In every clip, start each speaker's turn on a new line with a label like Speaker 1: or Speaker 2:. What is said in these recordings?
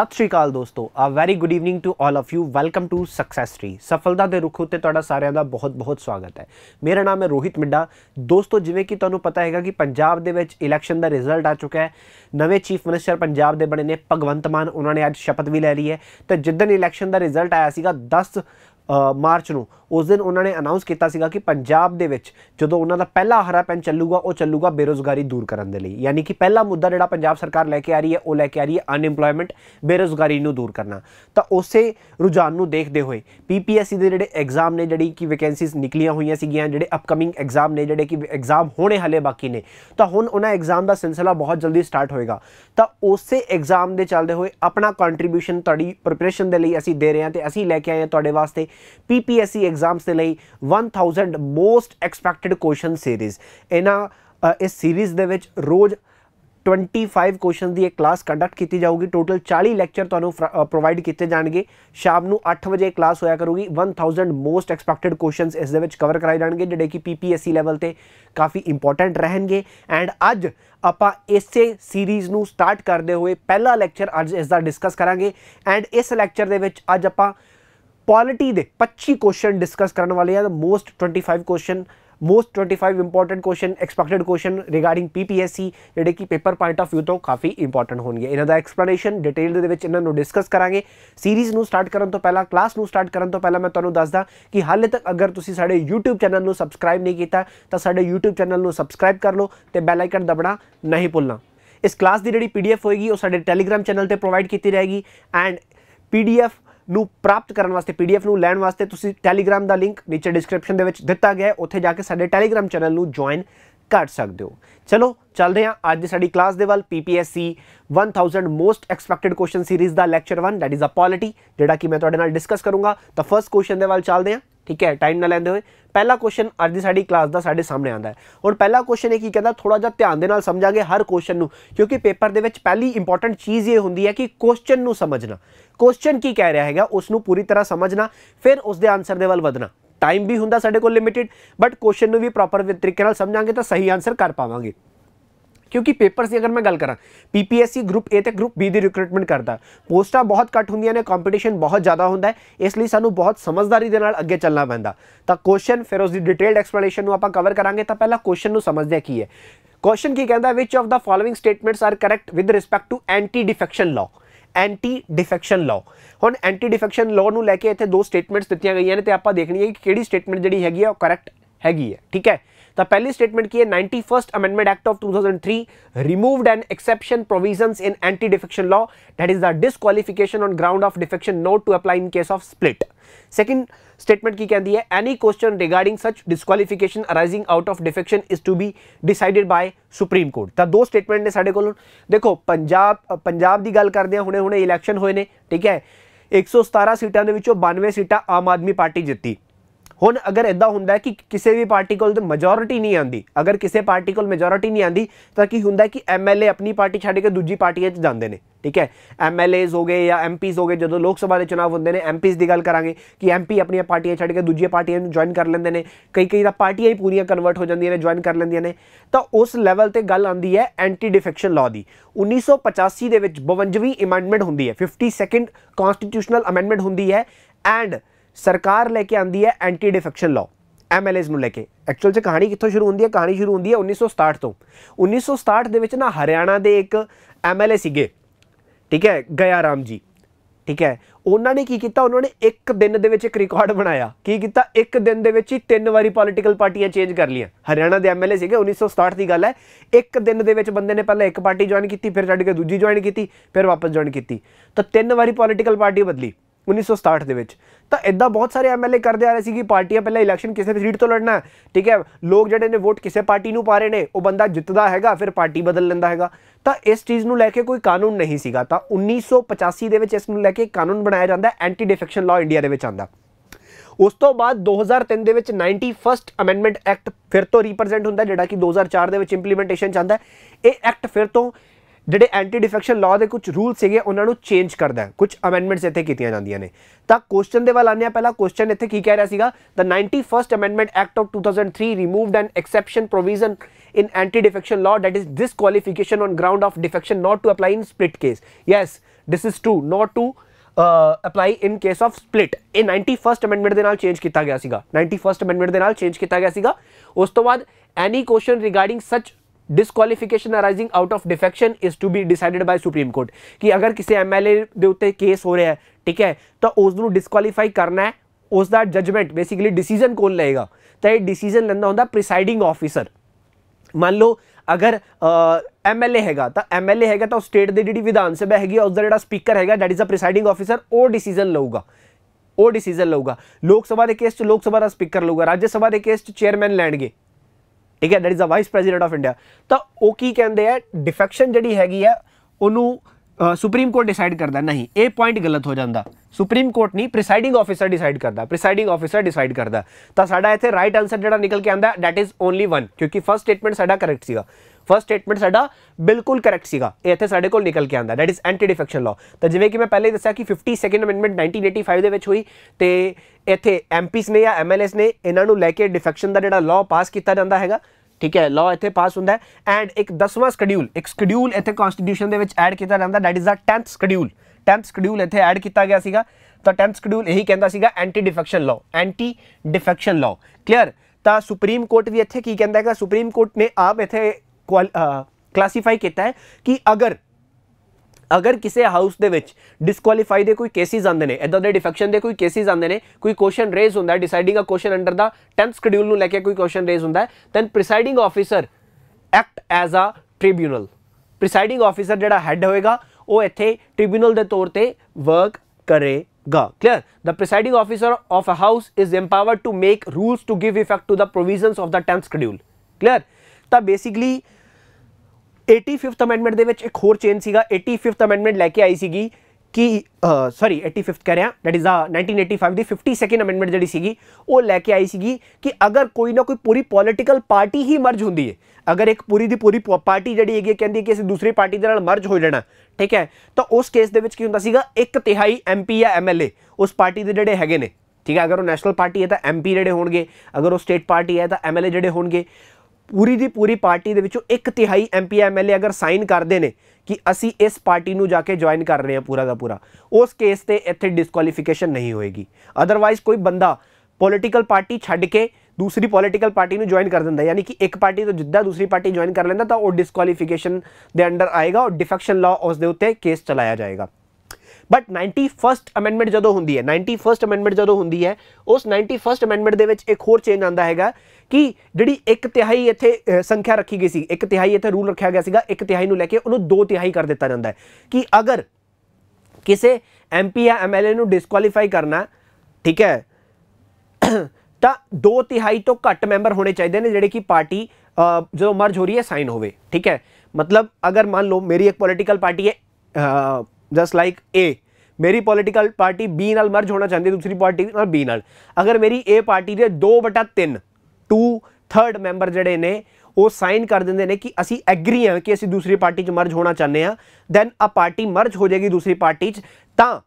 Speaker 1: ਸਤਿ ਸ਼੍ਰੀ ਅਕਾਲ ਦੋਸਤੋ a very good evening to all of you welcome to success tree ਸਫਲਤਾ ਦੇ ਰੁਖ ਉਤੇ ਤੁਹਾਡਾ ਸਾਰਿਆਂ ਦਾ ਬਹੁਤ-ਬਹੁਤ ਸਵਾਗਤ ਹੈ ਮੇਰਾ ਨਾਮ ਹੈ ਰੋਹਿਤ ਮਿੱਡਾ ਦੋਸਤੋ ਜਿਵੇਂ ਕਿ ਤੁਹਾਨੂੰ ਪਤਾ ਹੈਗਾ ਕਿ ਪੰਜਾਬ ਦੇ ਵਿੱਚ ਇਲੈਕਸ਼ਨ ਦਾ ਰਿਜ਼ਲਟ ਆ ਚੁੱਕਾ ਹੈ ਨਵੇਂ ਚੀਫ ਮਿਨਿਸਟਰ ਪੰਜਾਬ ਦੇ ਬਣੇ ਨੇ ਭਗਵੰਤ ਮਾਨ ਉਹਨਾਂ ਨੇ ਅੱਜ ਸ਼ਪਥ ਵੀ ਲੈ ਲਈ ਹੈ ਤੇ ਜਿੱਦਣ ਇਲੈਕਸ਼ਨ ਦਾ ਰਿਜ਼ਲਟ ਆਇਆ ਸੀਗਾ 10 ਮਾਰਚ ਨੂੰ ਉਸ ਦਿਨ ਉਹਨਾਂ ਨੇ ਅਨਾਉਂਸ ਕੀਤਾ ਸੀਗਾ ਕਿ ਪੰਜਾਬ ਦੇ ਵਿੱਚ ਜਦੋਂ ਉਹਨਾਂ ਦਾ ਪਹਿਲਾ ਹਰਾ ਪੈਨ ਚੱਲੂਗਾ ਉਹ ਚੱਲੂਗਾ ਬੇਰੋਜ਼ਗਾਰੀ ਦੂਰ ਕਰਨ ਦੇ ਲਈ ਯਾਨੀ ਕਿ ਪਹਿਲਾ ਮੁੱਦਾ ਜਿਹੜਾ ਪੰਜਾਬ ਸਰਕਾਰ ਲੈ ਕੇ ਆ ਰਹੀ ਹੈ ਉਹ ਲੈ ਕੇ ਆ ਰਹੀ ਹੈ ਅਨਇੰਪਲੋਇਮੈਂਟ ਬੇਰੋਜ਼ਗਾਰੀ ਨੂੰ ਦੂਰ ਕਰਨਾ ਤਾਂ ਉਸੇ ਰੁਝਾਨ ਨੂੰ ਦੇਖਦੇ ਹੋਏ ਪੀਪੀਐਸਸੀ ਦੇ ਜਿਹੜੇ ਐਗਜ਼ਾਮ ਨੇ ਜਿਹੜੀ ਕਿ ਵੈਕੈਂਸੀਜ਼ ਨਿਕਲੀਆਂ ਹੋਈਆਂ ਸੀਗੀਆਂ ਜਿਹੜੇ ਅਪਕਮਿੰਗ ਐਗਜ਼ਾਮ ਨੇ ਜਿਹੜੇ ਕਿ ਐਗਜ਼ਾਮ ਹੋਣੇ ਹਲੇ ਬਾਕੀ ਨੇ ਤਾਂ ਹੁਣ ਉਹਨਾਂ ਐਗਜ਼ਾਮ ਦਾ ਸਿਲਸਿਲਾ ਬਹੁਤ ਜਲਦੀ ਸਟਾਰਟ ਹੋਏਗਾ ਤਾਂ ਉਸੇ ਐਗਜ਼ਾਮ ਦੇ ਚੱਲਦੇ ਹੋਏ ਆਪਣਾ ਕੰਟਰੀਬਿਊਸ਼ਨ ਤੁਹਾਡੀ ਪ੍ਰਿਪਰੇਸ਼ਨ ਦੇ ਲਈ ਅਸੀਂ ਦੇ ਰਹੇ ਹਾਂ ਤੇ ਅਸੀਂ ਲੈ ਕੇ ਆਏ ਹਾਂ ਤੁਹਾਡੇ ਵਾਸਤੇ ਪੀਪੀਐਸਸੀ ਐਗਜ਼ਾਮਸ ਦੇ ਲਈ 1000 ਮੋਸਟ ਐਕਸਪੈਕਟਡ ਕੁਐਸਚਨ ਸੀਰੀਜ਼ ਇਹਨਾਂ ਇਸ ਸੀਰੀਜ਼ ਦੇ ਵਿੱਚ ਰੋਜ਼ 25 ਕੁਐਸਚਨ ਦੀ ਇੱਕ ਕਲਾਸ ਕੰਡਕਟ ਕੀਤੀ ਜਾਊਗੀ ਟੋਟਲ 40 ਲੈਕਚਰ ਤੁਹਾਨੂੰ ਪ੍ਰੋਵਾਈਡ ਕੀਤੇ ਜਾਣਗੇ ਸ਼ਾਮ ਨੂੰ 8 ਵਜੇ ਕਲਾਸ ਹੋਇਆ ਕਰੂਗੀ 1000 ਮੋਸਟ ਐਕਸਪੈਕਟਡ ਕੁਐਸਚਨਸ ਇਸ ਦੇ ਵਿੱਚ ਕਵਰ ਕਰਾਏ ਜਾਣਗੇ ਜਿਹੜੇ ਕਿ ਪੀਪੀਐਸਸੀ ਲੈਵਲ ਤੇ ਕਾਫੀ ਇੰਪੋਰਟੈਂਟ ਰਹਿਣਗੇ ਐਂਡ ਅੱਜ ਆਪਾਂ ਇਸੇ ਸੀਰੀਜ਼ ਨੂੰ ਸਟਾਰਟ ਕਰਦੇ ਹੋਏ ਪਹਿਲਾ ਲੈਕਚਰ ਅੱਜ ਇਸ ਦਾ ਡਿਸਕਸ ਕਰਾਂਗੇ ਐਂਡ ਇਸ ਲੈਕਚਰ ਦੇ ਵਿੱਚ ਅੱਜ ਆਪਾਂ ਪੋਲਿਟੀ ਦੇ 25 ਕੁਐਸਚਨ ਡਿਸਕਸ ਕਰਨ ਵਾਲੇ ਆ most 25 question most 25 important question expected question regarding PPSC ਜਿਹੜੇ ਕਿ ਪੇਪਰ ਪੁਆਇੰਟ ਆਫ View ਤੋਂ ਕਾਫੀ ਇੰਪੋਰਟੈਂਟ ਹੋਣਗੇ ਇਹਨਾਂ ਦਾ ਐਕਸਪਲੇਨੇਸ਼ਨ ਡਿਟੇਲ ਦੇ ਵਿੱਚ ਇਹਨਾਂ ਨੂੰ ਡਿਸਕਸ ਕਰਾਂਗੇ ਸੀਰੀਜ਼ ਨੂੰ ਸਟਾਰਟ ਕਰਨ ਤੋਂ ਪਹਿਲਾਂ ਕਲਾਸ ਨੂੰ ਸਟਾਰਟ ਕਰਨ ਤੋਂ ਪਹਿਲਾਂ ਮੈਂ ਤੁਹਾਨੂੰ ਦੱਸਦਾ ਕਿ ਹਾਲੇ ਤੱਕ ਅਗਰ ਤੁਸੀਂ ਸਾਡੇ YouTube ਚੈਨਲ ਨੂੰ ਸਬਸਕ੍ਰਾਈਬ ਨਹੀਂ ਕੀਤਾ ਤਾਂ ਸਾਡੇ YouTube ਚੈਨਲ ਨੂੰ ਸਬਸਕ੍ਰਾਈਬ ਕਰ ਲਓ ਤੇ ਬੈਲ ਆਈਕਨ ਦਬਣਾ ਨਹੀਂ ਭੁੱਲਣਾ ਇਸ ਕਲਾਸ ਦੀ ਜਿਹੜੀ ਪੀਡੀਐਫ ਹੋਏਗੀ ਉਹ ਸਾਡੇ Telegram ਚੈਨਲ ਤੇ ਪ੍ਰੋਵਾਈਡ ਕੀਤੀ ਜਾਏਗੀ ਐਂਡ ਪੀਡੀਐਫ ਨੂੰ ਪ੍ਰਾਪਤ ਕਰਨ ਵਾਸਤੇ ਪੀਡੀਐਫ ਨੂੰ ਲੈਣ ਵਾਸਤੇ ਤੁਸੀਂ ਟੈਲੀਗ੍ਰam ਦਾ ਲਿੰਕ ਨੀਚੇ ਡਿਸਕ੍ਰਿਪਸ਼ਨ ਦੇ ਵਿੱਚ ਦਿੱਤਾ ਗਿਆ ਹੈ ਉੱਥੇ ਜਾ ਕੇ ਸਾਡੇ ਟੈਲੀਗ੍ਰam ਚੈਨਲ ਨੂੰ ਜੁਆਇਨ ਕਰ ਸਕਦੇ ਹੋ ਚਲੋ ਚੱਲਦੇ ਹਾਂ ਅੱਜ ਦੀ ਸਾਡੀ ਕਲਾਸ ਦੇ ਵੱਲ PPSC 1000 most expected question series ਦਾ lecture 1 that is a polity ਜਿਹੜਾ ਕਿ ਮੈਂ ਤੁਹਾਡੇ ਨਾਲ ਡਿਸਕਸ ਕਰੂੰਗਾ ਤਾਂ ਫਰਸਟ ਕੁਐਸਚਨ ਦੇ ਵੱਲ ਚੱਲਦੇ ਹਾਂ ਠੀਕ ਹੈ ਟਾਈਮ ਨਾ ਲੈਂਦੇ ਹੋਏ ਪਹਿਲਾ ਕੁਐਸਚਨ ਅੱਜ ਦੀ ਸਾਡੀ ਕਲਾਸ ਦਾ ਸਾਡੇ ਸਾਹਮਣੇ ਆਂਦਾ ਹੈ ਹੁਣ ਪਹਿਲਾ ਕੁਐਸਚਨ ਇਹ ਕੀ ਕਹਿੰਦਾ ਥੋੜਾ ਜਿਹਾ ਧਿਆਨ ਦੇ ਨਾਲ ਸਮਝਾਂਗੇ ਹਰ ਕੁਐਸਚਨ ਨੂੰ ਕਿਉਂਕਿ ਪੇਪਰ ਦੇ ਵਿੱਚ ਪਹਿਲੀ ਇੰਪੋਰਟੈਂਟ ਚੀਜ਼ ਇਹ ਹੁੰਦੀ ਹੈ ਕਿ ਕੁਐਸਚਨ ਨੂੰ ਸਮਝਣਾ ਕੁਐਸਚਨ ਕੀ ਕਹਿ ਰਿਹਾ ਹੈਗਾ ਉਸ ਨੂੰ ਪੂਰੀ ਤਰ੍ਹਾਂ ਸਮਝਣਾ ਫਿਰ ਉਸ ਦੇ ਆਨਸਰ ਦੇ ਵੱਲ ਵਧਣਾ ਟਾਈਮ ਵੀ ਹੁੰਦਾ ਸਾਡੇ ਕੋਲ ਲਿਮਿਟਿਡ ਬਟ ਕੁਐਸਚਨ ਨੂੰ ਵੀ ਪ੍ਰੋਪਰ ਤਰੀਕੇ ਨਾਲ ਸਮਝਾਂਗੇ ਤਾਂ ਸਹੀ ਆਨਸਰ ਕਰ ਪਾਵਾਂਗੇ ਕਿਉਂਕਿ ਪੇਪਰਸ ਦੀ ਅਗਰ ਮੈਂ ਗੱਲ ਕਰਾਂ ਪੀਪੀਐਸਸੀ ਗਰੁੱਪ A ਤੇ ਗਰੁੱਪ B ਦੀ ਰਿਕਰੂਟਮੈਂਟ ਕਰਦਾ ਪੋਸਟਾਂ ਬਹੁਤ ਘੱਟ ਹੁੰਦੀਆਂ ਨੇ ਕੰਪੀਟੀਸ਼ਨ ਬਹੁਤ ਜ਼ਿਆਦਾ ਹੁੰਦਾ ਹੈ ਇਸ ਲਈ ਸਾਨੂੰ ਬਹੁਤ ਸਮਝਦਾਰੀ ਦੇ ਨਾਲ ਅੱਗੇ ਚੱਲਣਾ ਪੈਂਦਾ ਤਾਂ ਕੁਐਸਚਨ ਫਿਰ ਉਸ ਦੀ ਡਿਟੇਲਡ ਐਕਸਪਲੇਨੇਸ਼ਨ ਨੂੰ ਆਪਾਂ ਕਵਰ ਕਰਾਂਗੇ ਤਾਂ ਪਹਿਲਾਂ ਕੁਐਸਚਨ ਨੂੰ ਸਮਝਦੇ ਕੀ ਹੈ ਕੁਐਸਚਨ ਕੀ ਕਹਿੰਦਾ which of the following statements are correct with respect to anti defection law anti defection law ਹੁਣ ਐਂਟੀ ਡਿਫੈਕਸ਼ਨ ਲਾਅ ਨੂੰ ਲੈ ਕੇ ਇੱਥੇ ਦੋ ਸਟੇਟਮੈਂਟਸ ਦਿੱਤੀਆਂ ਗਈਆਂ ਨੇ ਤੇ ਆਪਾਂ ਦੇਖਣੀ ਹੈ ਕਿ ਕਿਹੜੀ ਸਟੇਟਮੈਂਟ ਜਿਹੜੀ ਹੈਗੀ ਆ ਉਹ ਕਰੈਕਟ ਹੈਗੀ ਹੈ ਠੀਕ ਹੈ द पहली स्टेटमेंट की है ninety first amendment act of 2003 removed an exception provisions in anti defection law that is the disqualification on ground of defection not to apply in case of split second statement की कहती है any question regarding such disqualification arising out of defection is to be decided by supreme court ਤਾਂ ਦੋ statement ਨੇ ਸਾਡੇ ਕੋਲ ਦੇਖੋ ਪੰਜਾਬ ਪੰਜਾਬ ਦੀ ਗੱਲ ਕਰਦੇ ਆ ਹੁਣੇ ਹੁਣੇ ਇਲੈਕਸ਼ਨ ਹੋਏ ਨੇ ਠੀਕ ਹੈ 117 ਸੀਟਾਂ ਦੇ ਵਿੱਚੋਂ 92 ਸੀਟਾਂ ਆਮ ਆਦਮੀ ਪਾਰਟੀ ਜਿੱਤੀ ਹੁਣ ਅਗਰ ਇਦਾਂ ਹੁੰਦਾ ਕਿ ਕਿਸੇ ਵੀ ਪਾਰਟੀ ਕੋਲ ਤੇ ਮੈਜੋਰਿਟੀ ਨਹੀਂ ਆਂਦੀ ਅਗਰ ਕਿਸੇ ਪਾਰਟੀ ਕੋਲ ਮੈਜੋਰਿਟੀ ਨਹੀਂ ਆਂਦੀ ਤਾਂ ਕੀ ਹੁੰਦਾ ਕਿ ਐਮਐਲਏ ਆਪਣੀ ਪਾਰਟੀ ਛੱਡ ਕੇ ਦੂਜੀ ਪਾਰਟੀ 'ਚ ਜਾਂਦੇ ਨੇ ਠੀਕ ਹੈ ਐਮਐਲਏਜ਼ ਹੋ ਗਏ ਜਾਂ ਐਮਪੀਜ਼ ਹੋ ਗਏ ਜਦੋਂ ਲੋਕ ਸਭਾ ਦੇ ਚੋਣ ਹੁੰਦੇ ਨੇ ਐਮਪੀਜ਼ ਦੀ ਗੱਲ ਕਰਾਂਗੇ ਕਿ ਐਮਪੀ ਆਪਣੀਆਂ ਪਾਰਟੀਆਂ ਛੱਡ ਕੇ ਦੂਜੀਆਂ ਪਾਰਟੀਆਂ ਨੂੰ ਜੁਆਇਨ ਕਰ ਲੈਂਦੇ ਨੇ ਕਈ ਕਈ ਤਾਂ ਪਾਰਟੀਆਂ ਹੀ ਪੂਰੀਆਂ ਕਨਵਰਟ ਹੋ ਜਾਂਦੀਆਂ ਨੇ ਜੁਆਇਨ ਕਰ ਲੈਂਦੀਆਂ ਨੇ ਤਾਂ ਉਸ ਲੈਵਲ ਤੇ ਗੱਲ ਆਂਦੀ ਹੈ ਐਂਟੀ ਡਿਫੈਕਸ਼ਨ ਲਾਅ ਦੀ 1985 ਦੇ ਵਿੱਚ 52ਵੀਂ ਅਮੈਂਡਮੈਂਟ ਹੁੰਦੀ ਹੈ 52nd ਕਨਸਟੀਟਿਊਸ਼ਨਲ ਅਮੈਂਡਮੈਂਟ ਹੁੰਦੀ ਹੈ ਐਂਡ ਸਰਕਾਰ ਲੈ ਕੇ ਆਂਦੀ ਹੈ ਐਂਟੀ ਡਿਫੈਕਸ਼ਨ ਲਾਅ ਐਮਐਲਏਸ ਨੂੰ ਲੈ ਕੇ ਐਕਚੁਅਲ 'ਚ ਕਹਾਣੀ ਕਿੱਥੋਂ ਸ਼ੁਰੂ ਹੁੰਦੀ ਹੈ ਕਹਾਣੀ ਸ਼ੁਰੂ ਹੁੰਦੀ ਹੈ 1967 ਤੋਂ 1967 ਦੇ ਵਿੱਚ ਨਾ ਹਰਿਆਣਾ ਦੇ ਇੱਕ ਐਮਐਲਏ ਸੀਗੇ ਠੀਕ ਹੈ ਗਿਆ ਰਾਮ ਜੀ ਠੀਕ ਹੈ ਉਹਨਾਂ ਨੇ ਕੀ ਕੀਤਾ ਉਹਨਾਂ ਨੇ ਇੱਕ ਦਿਨ ਦੇ ਵਿੱਚ ਇੱਕ ਰਿਕਾਰਡ ਬਣਾਇਆ ਕੀ ਕੀਤਾ ਇੱਕ ਦਿਨ ਦੇ ਵਿੱਚ ਹੀ ਤਿੰਨ ਵਾਰੀ ਪੋਲੀਟੀਕਲ ਪਾਰਟੀਆਂ ਚੇਂਜ ਕਰ ਲੀਆਂ ਹਰਿਆਣਾ ਦੇ ਐਮਐਲਏ ਸੀਗੇ 1967 ਦੀ ਗੱਲ ਹੈ ਇੱਕ ਦਿਨ ਦੇ ਵਿੱਚ ਬੰਦੇ ਨੇ ਪਹਿਲਾਂ ਇੱਕ ਪਾਰਟੀ ਜੁਆਇਨ ਕੀਤੀ ਫਿਰ ਛੱਡ ਕੇ ਦੂਜੀ ਜੁਆਇਨ ਕੀਤੀ ਫਿਰ ਵਾਪਸ ਜੁਆਇਨ ਕੀਤੀ ਤਾਂ ਤਿੰਨ ਵਾਰੀ ਪੋਲੀਟੀਕਲ ਪਾਰਟੀ ਬਦਲੀ 1967 ਦੇ ਵਿੱਚ ਤਾਂ ਇਦਾਂ ਬਹੁਤ ਸਾਰੇ ਐਮਐਲਏ ਕਰਦੇ ਆ ਰਹੇ ਸੀ ਕਿ ਪਾਰਟੀਆਂ ਪਹਿਲਾਂ ਇਲੈਕਸ਼ਨ ਕਿਸੇ ਸੀਟ ਤੋਂ ਲੜਨਾ ਠੀਕ ਹੈ ਲੋਕ ਜਿਹੜੇ ਨੇ ਵੋਟ ਕਿਸੇ ਪਾਰਟੀ ਨੂੰ ਪਾ ਰਹੇ ਨੇ ਉਹ ਬੰਦਾ ਜਿੱਤਦਾ ਹੈਗਾ ਫਿਰ ਪਾਰਟੀ ਬਦਲ ਲੈਂਦਾ ਹੈਗਾ ਤਾਂ ਇਸ ਚੀਜ਼ ਨੂੰ ਲੈ ਕੇ ਕੋਈ ਕਾਨੂੰਨ ਨਹੀਂ ਸੀਗਾ ਤਾਂ 1985 ਦੇ ਵਿੱਚ ਇਸ ਨੂੰ ਲੈ ਕੇ ਕਾਨੂੰਨ ਬਣਾਇਆ ਜਾਂਦਾ ਐਂਟੀ ਡਿਫੈਕਸ਼ਨ ਲਾਅ ਇੰਡੀਆ ਦੇ ਵਿੱਚ ਆਂਦਾ ਉਸ ਤੋਂ ਬਾਅਦ 2003 ਦੇ ਵਿੱਚ 91st ਅਮੈਂਡਮੈਂਟ ਐਕਟ ਫਿਰ ਤੋਂ ਰਿਪਰੈਜ਼ੈਂਟ ਹੁੰਦਾ ਜਿਹੜਾ ਕਿ 2004 ਦੇ ਵਿੱਚ ਇੰਪਲੀਮੈਂਟੇਸ਼ਨ ਚ ਆਂਦਾ ਇਹ ਐਕਟ ਫਿਰ ਤੋਂ जेडे एंटी डिफेक्शन लॉ के कुछ रूल्स है उन्होंने चेंज कर दें कुछ अमेंडमेंट्स इतने की जाए तो क्वेश्चन के वाल आने पहला क्वेश्चन इतने की कह रहा है the ninety first amendment act of two thousand three removed and exception provision in anti defection law that is disqualification on ground of defection not to apply in split case yes this is to not to apply in case of split a ninety first amendment के change किया गया ninety first amendment के change किया गया उस तो बाद any question regarding such disqualification arising out of defection is to be decided by supreme court कि अगर किसी एम एल ए केस हो रहे हैं ठीक है तो उसको डिसक्वालीफाई करना है उसका जजमेंट बेसिकली डिसीजन कौन लेगा तो यह डिसीजन लेना होता प्रिसाइडिंग ऑफिसर मान लो अगर एम एल ए हैगा तो एम एल ए हैगा तो स्टेट की जी विधानसभा हैगी उसका जो स्पीकर हैगा that is a presiding officer वो डिसीजन लेगा वो डिसीजन लेगा लोग सभा के केस लोग सभा का स्पीकर लेगा राज्यसभा के केस चेयरमैन लैन ਠੀਕ ਹੈ that is a vice president of India ਤਾਂ ਉਹ ਕੀ ਕਹਿੰਦੇ ਆ ਡਿਫੈਕਸ਼ਨ ਜਿਹੜੀ ਹੈਗੀ ਆ ਉਹਨੂੰ ਸੁਪਰੀਮ ਕੋਰਟ ਡਿਸਾਈਡ ਕਰਦਾ ਨਹੀਂ ਇਹ ਪੁਆਇੰਟ ਗਲਤ ਹੋ ਜਾਂਦਾ ਸੁਪਰੀਮ ਕੋਰਟ ਨਹੀਂ ਪ੍ਰੈਸਾਈਡਿੰਗ ਆਫੀਸਰ ਡਿਸਾਈਡ ਕਰਦਾ ਪ੍ਰੈਸਾਈਡਿੰਗ ਆਫੀਸਰ ਡਿਸਾਈਡ ਕਰਦਾ ਤਾਂ ਸਾਡਾ ਇੱਥੇ ਰਾਈਟ ਆਨਸਰ ਜਿਹੜਾ ਨਿਕਲ ਕੇ ਆਂਦਾ ਥੈਟ ਇਜ਼ ਓਨਲੀ 1 ਕਿਉਂਕਿ ਫਰਸਟ ਸਟੇਟਮੈਂਟ ਸਾਡਾ ਕਰੈਕਟ ਸੀਗਾ ਫਰਸਟ ਸਟੇਟਮੈਂਟ ਸਾਡਾ ਬਿਲਕੁਲ ਕਰੈਕਟ ਸੀਗਾ ਇਹ ਇੱਥੇ ਸਾਡੇ ਕੋਲ ਨਿਕਲ ਕੇ ਆਂਦਾ that is anti defection law ਤਾਂ ਜਿਵੇਂ ਕਿ ਮੈਂ ਪਹਿਲੇ ਦੱਸਿਆ ਕਿ 52nd ਅਮੈਂਡਮੈਂਟ 1985 ਦੇ ਵਿੱਚ ਹੋਈ ਤੇ ਇੱਥੇ ਐਮਪੀਸ ਨੇ ਜਾਂ ਐਮਐਲਐਸ ਨੇ ਇਹਨਾਂ ਨੂੰ ਲੈ ਕੇ ਡਿਫੈਕਸ਼ਨ ਦਾ ਜਿਹੜਾ ਲਾਅ ਪਾਸ ਕੀਤਾ ਜਾਂਦਾ ਹੈਗਾ ठीक है लॉ इतने पास होंगे एंड एक दसवां शड्यूल एक शड्यूल इतने कॉन्सटीट्यूशन एड किया जाता that is a tenth schedule tenth schedule इतने ऐड किया गया तो टेंथ स्कड्यूल यही कहता सी defection law anti defection law clear तो सुप्रीम कोर्ट भी इतने की कहता है सुप्रीम कोर्ट ने आप इतने क्वाल क्लासीफाई किया है कि अगर अगर किसी हाउस के डिसकुआलीफाई के कोई केसिज आते हैं इदा के डिफेक्शन के कोई केसिज आते हैं कोई क्वेश्चन रेज हों deciding question under the tenth schedule में लैके कोई क्वेश्चन रेज हों then presiding officer act as a tribunal presiding officer जोड़ा हैड होएगा वो इतने ट्रिब्यूनल के तौर पर वर्क करेगा clear the presiding officer of a house is empowered to make rules to give effect to the provision of the tenth schedule clear तो basically 85th amendment ਦੇ ਵਿੱਚ ਇੱਕ ਹੋਰ ਚੇਂਜ ਸੀਗਾ 85th ਅਮੈਂਡਮੈਂਟ ਲੈ ਕੇ ਆਈ ਸੀਗੀ ਕਿ ਸੌਰੀ 85th ਕਹਿ ਰਿਹਾ ਦੈਟ ਇਜ਼ ਦਾ 1985 ਦੀ 52nd ਅਮੈਂਡਮੈਂਟ ਜਿਹੜੀ ਸੀਗੀ ਉਹ ਲੈ ਕੇ ਆਈ ਸੀਗੀ ਕਿ ਅਗਰ ਕੋਈ ਨਾ ਕੋਈ ਪੂਰੀ ਪੋਲਿਟੀਕਲ ਪਾਰਟੀ ਹੀ ਮਰਜ ਹੁੰਦੀ ਹੈ ਅਗਰ ਇੱਕ ਪੂਰੀ ਦੀ ਪੂਰੀ ਪਾਰਟੀ ਜਿਹੜੀ ਹੈਗੀ ਕਹਿੰਦੀ ਕਿ ਅਸੀਂ ਦੂਸਰੀ ਪਾਰਟੀ ਦੇ ਨਾਲ ਮਰਜ ਹੋ ਜਾਣਾ ਠੀਕ ਹੈ ਤਾਂ ਉਸ ਕੇਸ ਦੇ ਵਿੱਚ ਕੀ ਹੁੰਦਾ ਸੀਗਾ ਇੱਕ ਤਿਹਾਈ ਐਮਪੀ ਜਾਂ ਐਮਐਲਏ ਉਸ ਪਾਰਟੀ ਦੇ ਜਿਹੜੇ ਹੈਗੇ ਨੇ ਠੀਕ ਹੈ ਅਗਰ ਉਹ ਨੈਸ਼ਨਲ ਪਾਰਟੀ ਹੈ ਤਾਂ ਐਮਪੀ ਜਿਹੜੇ ਹੋਣਗੇ ਅਗਰ ਉਹ ਸਟੇਟ ਪਾਰਟੀ ਹੈ ਤਾਂ ਐਮਐਲਏ ਜਿਹੜੇ ਹੋਣਗੇ ਪੂਰੀ ਦੀ ਪੂਰੀ ਪਾਰਟੀ ਦੇ ਵਿੱਚੋਂ ਇੱਕ ਤਿਹਾਈ ਐਮਪੀ ਐਮਐਲਏ ਅਗਰ ਸਾਈਨ ਕਰਦੇ ਨੇ ਕਿ ਅਸੀਂ ਇਸ ਪਾਰਟੀ ਨੂੰ ਜਾ ਕੇ ਜੁਆਇਨ ਕਰ ਰਹੇ ਹਾਂ ਪੂਰਾ ਦਾ ਪੂਰਾ ਉਸ ਕੇਸ ਤੇ ਇੱਥੇ ਡਿਸਕੁਆਲੀਫਿਕੇਸ਼ਨ ਨਹੀਂ ਹੋਏਗੀ ਅਦਰਵਾਈਜ਼ ਕੋਈ ਬੰਦਾ ਪੋਲੀਟੀਕਲ ਪਾਰਟੀ ਛੱਡ ਕੇ ਦੂਸਰੀ ਪੋਲੀਟੀਕਲ ਪਾਰਟੀ ਨੂੰ ਜੁਆਇਨ ਕਰ ਦਿੰਦਾ ਯਾਨੀ ਕਿ ਇੱਕ ਪਾਰਟੀ ਤੋਂ ਜਿੱਦਾਂ ਦੂਸਰੀ ਪਾਰਟੀ ਜੁਆਇਨ ਕਰ ਲੈਂਦਾ ਤਾਂ ਉਹ ਡਿਸਕੁਆਲੀਫਿਕੇਸ਼ਨ ਦੇ ਅੰਡਰ ਆਏਗਾ ਔਰ ਡਿਫੈਕਸ਼ਨ ਲਾ ਉਸ ਦੇ ਉੱਤੇ ਕੇਸ ਚਲਾਇਆ ਜਾਏਗਾ ਬਟ 91st ਅਮੈਂਡਮੈਂਟ ਜਦੋਂ ਹੁੰਦੀ ਹੈ 91st ਅਮੈਂਡਮੈਂਟ ਜਦੋਂ ਹੁੰਦੀ ਹੈ ਉਸ 91st ਅਮੈਂਡਮੈਂਟ ਦੇ ਵਿੱਚ ਇੱਕ ਹੋਰ ਚੇਂਜ ਆਂਦਾ ਹੈਗਾ ਕਿ ਜਿਹੜੀ ਇੱਕ ਤਿਹਾਈ ਇੱਥੇ ਸੰਖਿਆ ਰੱਖੀ ਗਈ ਸੀ ਇੱਕ ਤਿਹਾਈ ਇੱਥੇ ਰੂਲ ਰੱਖਿਆ ਗਿਆ ਸੀਗਾ ਇੱਕ ਤਿਹਾਈ ਨੂੰ ਲੈ ਕੇ ਉਹਨੂੰ ਦੋ ਤਿਹਾਈ ਕਰ ਦਿੱਤਾ ਜਾਂਦਾ ਹੈ ਕਿ ਅਗਰ ਕਿਸੇ ਐਮਪੀ ਜਾਂ ਐਮਐਲਏ ਨੂੰ ਡਿਸਕੁਆਲੀਫਾਈ ਕਰਨਾ ਠੀਕ ਹੈ ਤਾਂ ਦੋ ਤਿਹਾਈ ਤੋਂ ਘੱਟ ਮੈਂਬਰ ਹੋਣੇ ਚਾਹੀਦੇ ਨੇ ਜਿਹੜੇ ਕਿ ਪਾਰਟੀ ਜਦੋਂ ਮਰਜ ਹੋ ਰਹੀ ਹੈ ਸਾਈਨ ਹੋਵੇ ਠੀਕ ਹੈ ਮਤਲਬ ਅਗਰ ਮੰਨ ਲਓ ਮੇਰੀ ਇੱਕ ਪੋਲੀਟੀਕਲ ਪਾਰਟੀ ਹੈ ਜਸਟ ਲਾਈਕ ਏ ਮੇਰੀ ਪੋਲੀਟੀਕਲ ਪਾਰਟੀ ਬੀ ਨਾਲ ਮਰਜ ਹੋਣਾ ਚਾਹੁੰਦੀ ਦੂਸਰੀ ਪਾਰਟੀ ਨਾਲ ਬੀ ਨਾਲ ਅਗਰ ਮੇਰੀ ਏ ਪਾਰਟੀ ਦੇ 2/3 ਟੂ ਥਰਡ ਮੈਂਬਰ ਜਿਹੜੇ ਨੇ ਉਹ ਸਾਈਨ ਕਰ ਦਿੰਦੇ ਨੇ ਕਿ ਅਸੀਂ ਐਗਰੀ ਹਾਂ ਕਿ ਅਸੀਂ ਦੂਸਰੀ ਪਾਰਟੀ 'ਚ ਮਰਜ ਹੋਣਾ ਚਾਹੁੰਦੇ ਆ ਦੈਨ ਆ ਪਾਰਟੀ ਮਰਜ ਹੋ ਜਾਏਗੀ ਦੂਸਰੀ ਪਾਰਟੀ 'ਚ ਤਾਂ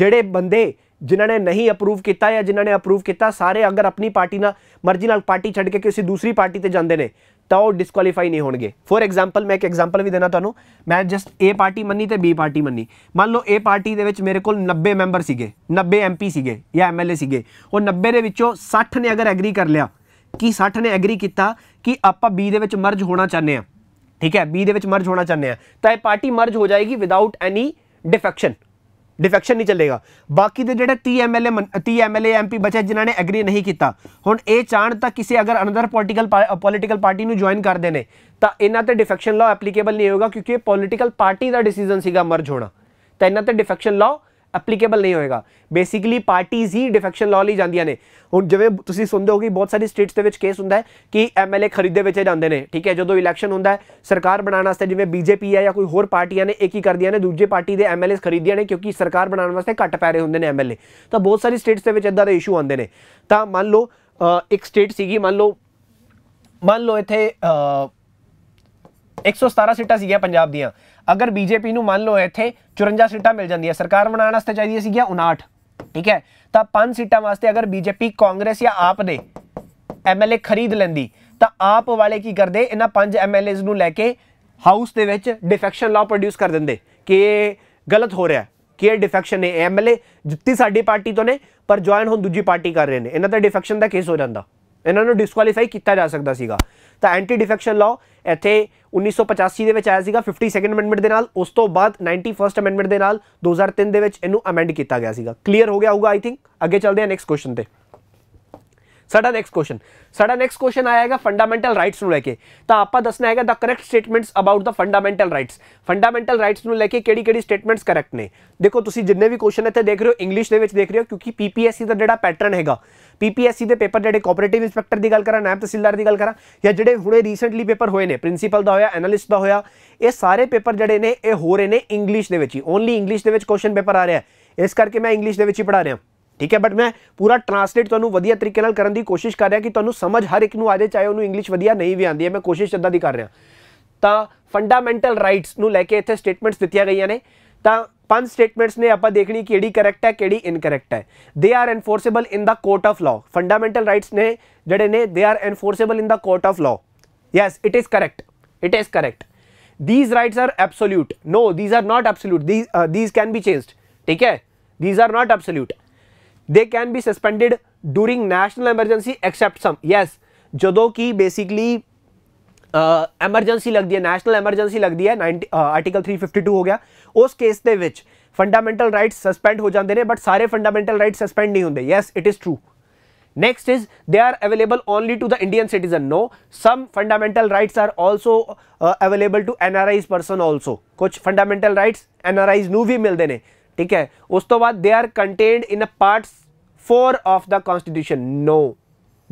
Speaker 1: ਜਿਹੜੇ ਬੰਦੇ ਜਿਨ੍ਹਾਂ ਨੇ ਨਹੀਂ ਅਪਰੂਵ ਕੀਤਾ ਜਾਂ ਜਿਨ੍ਹਾਂ ਨੇ ਅਪਰੂਵ ਕੀਤਾ ਸਾਰੇ ਅਗਰ ਆਪਣੀ ਪਾਰਟੀ ਨਾਲ ਮਰਜ਼ੀ ਨਾਲ ਪਾਰਟੀ ਛੱਡ ਕੇ ਕਿਸੇ ਦੂਸਰੀ ਪਾਰਟੀ ਤੇ ਜਾਂਦੇ ਨੇ ਤਾਂ ਉਹ ਡਿਸਕੁਆਲੀਫਾਈ ਨਹੀਂ ਹੋਣਗੇ ਫੋਰ ਐਗਜ਼ਾਮਪਲ ਮੈਂ ਇੱਕ ਐਗਜ਼ਾਮਪਲ ਵੀ ਦੇਣਾ ਤੁਹਾਨੂੰ ਮੈਂ ਜਸਟ ਏ ਪਾਰਟੀ ਮੰਨੀ ਤੇ ਬੀ ਪਾਰਟੀ ਮੰਨੀ ਮੰਨ ਲਓ ਏ ਪਾਰਟੀ ਦੇ ਵਿੱਚ ਮੇਰੇ ਕੋਲ 90 ਮੈਂਬਰ ਸੀਗੇ 90 ਐਮਪੀ ਸੀਗੇ ਜਾਂ ਐਮਐਲਏ ਸੀਗੇ ਉਹ 90 ਦੇ ਵਿੱਚੋਂ 60 ਨੇ ਅਗਰ ਐਗਰੀ ਕਰ ਲਿਆ ਕਿ 60 ਨੇ ਐਗਰੀ ਕੀਤਾ ਕਿ ਆਪਾਂ B ਦੇ ਵਿੱਚ ਮਰਜ ਹੋਣਾ ਚਾਹੁੰਦੇ ਆ ਠੀਕ ਹੈ B ਦੇ ਵਿੱਚ ਮਰਜ ਹੋਣਾ ਚਾਹੁੰਦੇ ਆ ਤਾਂ ਇਹ ਪਾਰਟੀ ਮਰਜ ਹੋ ਜਾਏਗੀ ਵਿਦਆਊਟ ਐਨੀ ਡਿਫੈਕਸ਼ਨ ਡਿਫੈਕਸ਼ਨ ਨਹੀਂ ਚੱਲੇਗਾ ਬਾਕੀ ਦੇ ਜਿਹੜੇ 30 ਐਮਐਲਏ 30 ਐਮਐਲਏ ਐਮਪੀ ਬਚੇ ਜਿਨ੍ਹਾਂ ਨੇ ਐਗਰੀ ਨਹੀਂ ਕੀਤਾ ਹੁਣ ਇਹ ਚਾਹਣ ਤਾਂ ਕਿਸੇ ਅਗਰ ਅਨਦਰ ਪੋਲੀਟੀਕਲ ਪੋਲੀਟੀਕਲ ਪਾਰਟੀ ਨੂੰ ਜੁਆਇਨ ਕਰਦੇ ਨੇ ਤਾਂ ਇਹਨਾਂ ਤੇ ਡਿਫੈਕਸ਼ਨ ਲਾਅ ਐਪਲੀਕੇਬਲ ਨਹੀਂ ਹੋਊਗਾ ਕਿਉਂਕਿ ਇਹ ਪੋਲੀਟੀਕਲ ਪਾਰਟੀ ਦਾ ਡਿਸੀਜਨ ਸੀਗਾ ਮਰਜ ਹੋਣਾ ਤਾਂ ਇਹਨਾਂ ਤੇ ਡਿਫੈਕਸ਼ਨ ਲਾਅ ਐਪਲੀਕੇਬਲ ਨਹੀਂ ਹੋਏਗਾ ਬੇਸਿਕਲੀ ਪਾਰਟੀਜ਼ ਹੀ ਡਿਫੈਕਸ਼ਨ ਲਾਅ ਲਈ ਜਾਂਦੀਆਂ ਨੇ ਹੁਣ ਜਿਵੇਂ ਤੁਸੀਂ ਸੁਣਦੇ ਹੋਗੇ ਬਹੁਤ ਸਾਰੀ ਸਟੇਟਸ ਦੇ ਵਿੱਚ ਕੇਸ ਹੁੰਦਾ ਹੈ ਕਿ ਐਮਐਲਏ ਖਰੀਦੇ ਵਿੱਚ ਜਾਂਦੇ ਨੇ ਠੀਕ ਹੈ ਜਦੋਂ ਇਲੈਕਸ਼ਨ ਹੁੰਦਾ ਹੈ ਸਰਕਾਰ ਬਣਾਉਣ ਵਾਸਤੇ ਜਿਵੇਂ ਬੀਜੇਪੀ ਹੈ ਜਾਂ ਕੋਈ ਹੋਰ ਪਾਰਟੀਆਂ ਨੇ ਇੱਕ ਹੀ ਕਰਦੀਆਂ ਨੇ ਦੂਜੇ ਪਾਰਟੀ ਦੇ ਐਮਐਲਏ ਖਰੀਦਿਆ ਨੇ ਕਿਉਂਕਿ ਸਰਕਾਰ ਬਣਾਉਣ ਵਾਸਤੇ ਘੱਟ ਪੈਰੇ ਹੁੰਦੇ ਨੇ ਐਮਐਲਏ ਤਾਂ ਬਹੁਤ ਸਾਰੀ ਸਟੇਟਸ ਦੇ ਵਿੱਚ ਇਦਾਂ ਦੇ ਇਸ਼ੂ ਆਉਂਦੇ ਨੇ ਤਾਂ ਮੰਨ ਲਓ ਇੱਕ ਸਟੇਟ ਸੀਗੀ ਮੰਨ ਲਓ ਮੰਨ ਲਓ ਇੱਥੇ 117 ਸੀਟਾਂ ਸੀਗੀਆਂ ਪੰਜਾਬ ਦੀਆਂ ਅਗਰ ਬੀਜੇਪੀ ਨੂੰ ਮੰਨ ਲਓ ਇੱਥੇ 54 ਸੀਟਾਂ ਮਿਲ ਜਾਂਦੀਆਂ ਸਰਕਾਰ ਬਣਾਉਣ ਵਾਸਤੇ ਚਾਹੀਦੀ ਸੀ ਗਿਆ 59 ਠੀਕ ਹੈ ਤਾਂ 5 ਸੀਟਾਂ ਵਾਸਤੇ ਅਗਰ ਬੀਜੇਪੀ ਕਾਂਗਰਸ ਜਾਂ ਆਪ ਦੇ ਐਮਐਲਏ ਖਰੀਦ ਲੈਂਦੀ ਤਾਂ ਆਪ ਵਾਲੇ ਕੀ ਕਰਦੇ ਇਹਨਾਂ 5 ਐਮਐਲਏਜ਼ ਨੂੰ ਲੈ ਕੇ ਹਾਊਸ ਦੇ ਵਿੱਚ ਡਿਫੈਕਸ਼ਨ ਲਾਅ ਪ੍ਰੋਡਿਊਸ ਕਰ ਦਿੰਦੇ ਕਿ ਇਹ ਗਲਤ ਹੋ ਰਿਹਾ ਕਿ ਇਹ ਡਿਫੈਕਸ਼ਨ ਹੈ ਐਮਐਲਏ ਜਿੱਤੀ ਸਾਡੀ ਪਾਰਟੀ ਤੋਂ ਨੇ ਪਰ ਜੁਆਇਨ ਹੋਣ ਦੂਜੀ ਪਾਰਟੀ ਕਰ ਰਹੇ ਨੇ ਇਹਨਾਂ ਦਾ ਡਿਫੈਕਸ਼ਨ ਦਾ ਕੇਸ ਹੋ ਜਾਂਦਾ ਇਹਨਾਂ ਨੂੰ ਡਿਸਕੁਆਲੀਫਾਈ ਕੀਤਾ ਜਾ ਸਕਦਾ ਸੀਗਾ ਤਾਂ ਐਂਟੀ ਡਿਫੈਕਸ਼ਨ ਲਾਅ ਇੱਥੇ 1985 ਦੇ ਵਿੱਚ ਆਇਆ ਸੀਗਾ 52nd ਅਮੈਂਡਮੈਂਟ ਦੇ ਨਾਲ ਉਸ ਤੋਂ ਬਾਅਦ 91st ਅਮੈਂਡਮੈਂਟ ਦੇ ਨਾਲ 2003 ਦੇ ਵਿੱਚ ਇਹਨੂੰ ਅਮੈਂਡ ਕੀਤਾ ਗਿਆ ਸੀਗਾ ਕਲੀਅਰ ਹੋ ਗਿਆ ਹੋਊਗਾ ਆਈ ਥਿੰਕ ਅੱਗੇ ਚੱਲਦੇ ਹਾਂ ਨੈਕਸਟ ਕੁਐਸਚਨ ਤੇ ਸਾਡਾ ਨੈਕਸਟ ਕੁਐਸਚਨ ਸਾਡਾ ਨੈਕਸਟ ਕੁਐਸਚਨ ਆਏਗਾ ਫੰਡਾਮੈਂਟਲ ਰਾਈਟਸ ਨੂੰ ਲੈ ਕੇ ਤਾਂ ਆਪਾਂ ਦੱਸਣਾ ਹੈਗਾ the correct statements about the fundamental rights fundamental rights ਨੂੰ ਲੈ ਕੇ ਕਿਹੜੀ ਕਿਹੜੀ ਸਟੇਟਮੈਂਟਸ ਕਰੈਕਟ ਨੇ ਦੇਖੋ ਤੁਸੀਂ ਜਿੰਨੇ ਵੀ ਕੁਐਸਚਨ ਇੱਥੇ ਦੇਖ ਰਹੇ ਹੋ ਇੰਗਲਿਸ਼ ਦੇ ਵਿੱਚ ਦੇਖ ਰਹੇ ਹੋ ਕਿਉਂਕਿ ਪੀਪੀਐਸਸੀ ਦਾ ਜਿਹੜਾ ਪੈਟਰਨ ਹੈਗਾ ਪੀਪੀਐਸਸੀ ਦੇ ਪੇਪਰ ਜਿਹੜੇ ਕੋਆਪਰੇਟਿਵ ਇੰਸਪੈਕਟਰ ਦੀ ਗੱਲ ਕਰਾਂ ਨਾਇਬ ਤਹਿਸੀਲਦਾਰ ਦੀ ਗੱਲ ਕਰਾਂ ਜਾਂ ਜਿਹੜੇ ਹੁਣੇ ਰੀਸੈਂਟਲੀ ਪੇਪਰ ਹੋਏ ਨੇ ਪ੍ਰਿੰਸੀਪਲ ਦਾ ਹੋਇਆ ਐਨਾਲਿਸਟ ਦਾ ਹੋਇਆ ਇਹ ਸਾਰੇ ਪੇਪਰ ਜਿਹੜੇ ਨੇ ਇਹ ਹੋ ਰਹੇ ਨੇ ਇੰਗਲਿਸ਼ ਦੇ ਵਿੱਚ ਹੀ ਓਨਲੀ ਇੰਗਲਿਸ਼ ਦੇ ਵਿੱਚ ਕੁਐਸਚਨ ਪੇਪਰ ਆ ਰਿਹਾ ਇਸ ਕਰਕੇ ਮੈਂ ਇੰਗਲਿਸ਼ ਦੇ ਵਿੱਚ ਹੀ ਪੜਾ ਰਿਹਾ ठीक है बट मैं पूरा ट्रांसलेट तो वधिया तरीके की कोशिश कर रहा कि तो समझ हर एक आ जाए चाहे उन्होंने इंग्लिश वधिया नहीं भी आती है मैं कोशिश इदा की कर रहा तो फंडामेंटल राइट्स लैके इतने स्टेटमेंट्स दिखाई गई ने तो पांच स्टेटमेंट्स ने आप देखनी कि करैक्ट है कि इनकरैक्ट है they are enforceable in the court of law fundamental rights ने जड़े ने they are enforceable in the court of law yes it is correct it is correct these rights are absolute no these are not absolute these can be change ठीक है these are not absolute they can be suspended during national emergency except some yes जो कि basically emergency लगती है national emergency लगती है article three fifty to हो गया उस केस के फंडामेंटल राइट सस्पेंड हो जाते हैं बट सारे फंडामेंटल राइट सस्पेंड नहीं होंगे yes it is true next is they are available only to the Indian citizen no some fundamental rights are also available to N R I's person also कुछ fundamental rights N R I's नू भी मिलते हैं ठीक है उस तो बाद they are contained in a parts four of the constitution no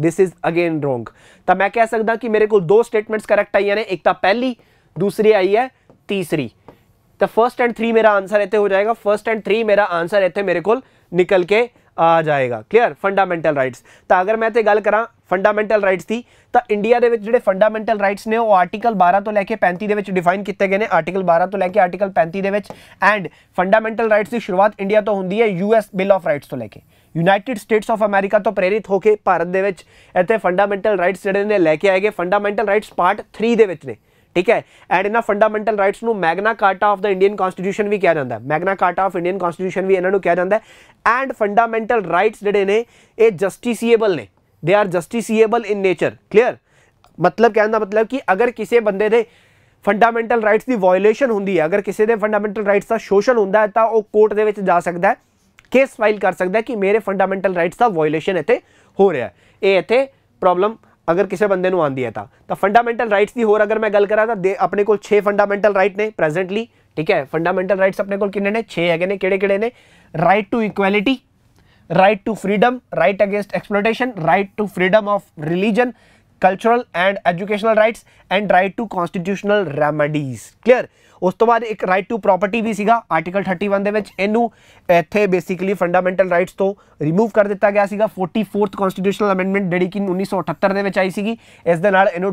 Speaker 1: this is again wrong तो मैं कह सकता कि मेरे को दो स्टेटमेंट्स करेक्ट आई ने एक तो पहली दूसरी आई है तीसरी तो फर्स्ट एंड थ्री मेरा आंसर इतने हो जाएगा फर्स्ट एंड थ्री मेरा आंसर इतने मेरे को निकल के आ जाएगा क्लियर फंडामेंटल राइट्स तो अगर मैं तो गल करा फंडामेंटल राइट्स की तो इंडिया के जो फंडामेंटल राइट्स ने आर्टिकल बारह तो लैके पैंती डिफाइन किए गए हैं आर्टिकल बारह तो लैके आर्टिकल पैंती एंड फंडामेंटल राइट्स की शुरुआत इंडिया तो होंगी है U S bill of rights तो लैके यूनाइटेड स्टेट्स ऑफ अमेरिका तो प्रेरित होकर भारत के फंडामेंटल राइट्स जोड़े ने आए गए फंडामेंटल राइट्स पार्ट थ्री के ठीक है एंड ਇਹਨਾਂ ਫੰਡਾਮੈਂਟਲ ਰਾਈਟਸ ਨੂੰ Magna Carta of the Indian constitution ਵੀ ਕਿਹਾ ਜਾਂਦਾ ਹੈ Magna Carta of Indian constitution ਵੀ ਇਹਨਾਂ ਨੂੰ ਕਿਹਾ ਜਾਂਦਾ ਹੈ ਐਂਡ ਫੰਡਾਮੈਂਟਲ ਰਾਈਟਸ ਜਿਹੜੇ ਨੇ ਇਹ ਜਸਟਿਸੀਏਬਲ ਨੇ they are justiciable in nature clear ਮਤਲਬ ਕਹਿਣ ਦਾ ਮਤਲਬ ਕਿ ਅਗਰ ਕਿਸੇ ਬੰਦੇ ਦੇ ਫੰਡਾਮੈਂਟਲ ਰਾਈਟਸ ਦੀ ਵਾਇਓਲੇਸ਼ਨ ਹੁੰਦੀ ਹੈ ਅਗਰ ਕਿਸੇ ਦੇ ਫੰਡਾਮੈਂਟਲ ਰਾਈਟਸ ਦਾ ਸ਼ੋਸ਼ਣ ਹੁੰਦਾ ਹੈ ਤਾਂ ਉਹ ਕੋਰਟ ਦੇ ਵਿੱਚ ਜਾ ਸਕਦਾ ਹੈ ਕੇਸ ਫਾਈਲ ਕਰ ਸਕਦਾ ਹੈ ਕਿ ਮੇਰੇ ਫੰਡਾਮੈਂਟਲ ਰਾਈਟਸ ਦਾ ਵਾਇਓਲੇਸ਼ਨ ਇੱਥੇ ਹੋ ਰਿਹਾ ਹੈ ਇਹ ਇੱਥੇ ਪ੍ਰੋਬਲਮ अगर किसी बंद आती है तो फंडामेंटल राइट्स की होर अगर मैं गल करा दे अपने को छे फंडामेंटल राइट ने प्रजेंटली ठीक है फंडामेंटल राइट्स अपने को छे है कि right to equality right to freedom right against exploitation right to freedom of religion cultural and educational rights and right to constitutional remedies clear उस तो बाद एक राइट टू प्रॉपर्टी भी सगा आर्टिकल थर्टी वन केनू इतने बेसिकली फंडामेंटल राइट्स तो remove कर दिया गया फोर्टी फोर्थ कॉन्सटीट्यूशनल अमेंडमेंट जी कि उन्नीस सौ अठत् के आई सी इस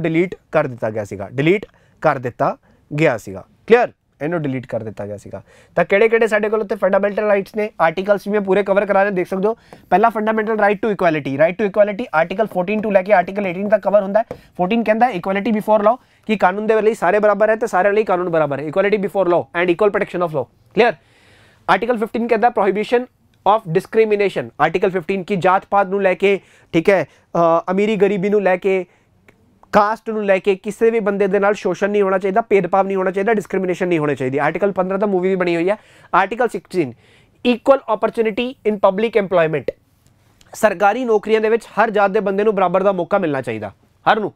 Speaker 1: डिलीट कर दिता गया डिलीट कर दिता गया क्लीयर इन्हों डिलीट कर दिया गया तो किड़े को फंडामेंटल राइट्स ने आर्टिकल्स भी मैं पूरे कवर करा रहे देख सकते हो पहला fundamental right to equality right to equality article fourteen to लैके आर्टिकल एटीन तक कवर होंगे फोर्टीन कहता इक्वलिटी बिफोर लॉ कि कानून के लिए सारे बराबर है तो सारे लिए कानून बराबर है equality before law and equal protection of law clear article fifteen कहता है prohibition of discrimination article fifteen की जात पात लैके ठीक है आ, अमीरी गरीबी लैके ਕਾਸਟ ਨੂੰ ਲੈ ਕੇ ਕਿਸੇ ਵੀ ਬੰਦੇ ਦੇ ਨਾਲ ਸ਼ੋਸ਼ਣ ਨਹੀਂ ਹੋਣਾ ਚਾਹੀਦਾ ਭੇਦਭਾਵ ਨਹੀਂ ਹੋਣਾ ਚਾਹੀਦਾ ਡਿਸਕ੍ਰਿਮੀਨੇਸ਼ਨ ਨਹੀਂ ਹੋਣੀ ਚਾਹੀਦੀ ਆਰਟੀਕਲ 15 ਦਾ ਮੂਵੀ ਵੀ ਬਣੀ ਹੋਈ ਹੈ article 16 equal opportunity in public employment ਸਰਕਾਰੀ ਨੌਕਰੀਆਂ ਦੇ ਵਿੱਚ ਹਰ ਜਾਤ ਦੇ ਬੰਦੇ ਨੂੰ ਬਰਾਬਰ ਦਾ ਮੌਕਾ ਮਿਲਣਾ ਚਾਹੀਦਾ ਹਰ ਨੂੰ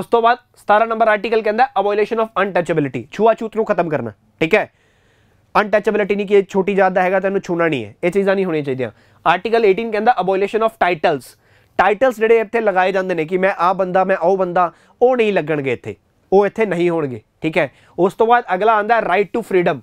Speaker 1: ਉਸ ਤੋਂ ਬਾਅਦ 17 ਨੰਬਰ ਆਰਟੀਕਲ ਕਹਿੰਦਾ ਅਬੋਲਿਸ਼ਨ ਆਫ ਅਨਟਚੇਬਿਲਿਟੀ ਛੂਆਛੂਤ ਨੂੰ ਖਤਮ ਕਰਨਾ ਠੀਕ ਹੈ ਅਨਟਚੇਬਿਲਿਟੀ ਨਹੀਂ ਕਿ ਇਹ ਛੋਟੀ ਜਾਤ ਦਾ ਹੈਗਾ ਤੈਨੂੰ ਛੂਣਾ ਨਹੀਂ ਹੈ ਇਹ ਚੀਜ਼ਾਂ ਨਹੀਂ ਹੋਣੀਆਂ ਚਾਹੀਦੀਆਂ ਆਰਟੀਕਲ 18 ਕਹਿੰਦਾ ਅਬੋਲਿਸ਼ਨ ਆਫ ਟਾਈਟਲਸ टाइटल्स जोड़े इतने लगाए जाते हैं कि मैं आह बंदा मैं ओ बंदा वो नहीं लगन गए इतने वो इतने नहीं हो गए ठीक है उस तो बाद अगला आंदा right to freedom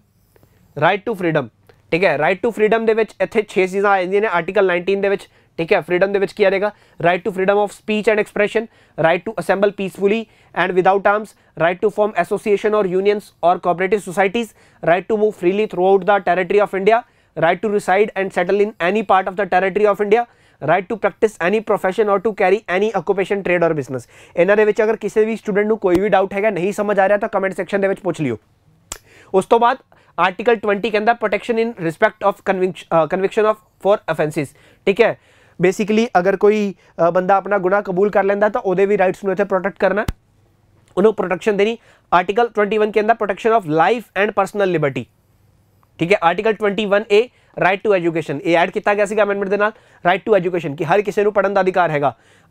Speaker 1: right to freedom ठीक है राइट टू फ्रीडम के इतने छे चीज़ा आ जाए आर्टिकल नाइनटीन के ठीक है फ्रीडम के आ जाएगा right to freedom of speech and expression right to assemble peaceful and without arms right to form association और यूनियंस और cooperative societies right to move freely throughout the territory of India right to reside and settle in any part of the territory of India right to practice any profession और to carry any occupation trade और business इन्हों के अगर किसी भी student को कोई भी डाउट है नहीं समझ आ रहा तो कमेंट सैक्शन के पुछ लियो उस तो बाद आर्टिकल ट्वेंटी कहता protection in respect of conviction of for offences ठीक है बेसिकली अगर कोई बंदा अपना गुना कबूल कर लेता तो वह भी राइट्स इतने प्रोटेक्ट करना उन्होंने प्रोटेक्शन देनी आर्टिकल ट्वेंटी वन कहता protection of life and personal liberty ठीक है article twenty one A right to education add किया गया अमेंडमेंट के राइट टू एजुकेशन कि हर किसी को पढ़ने का अधिकार है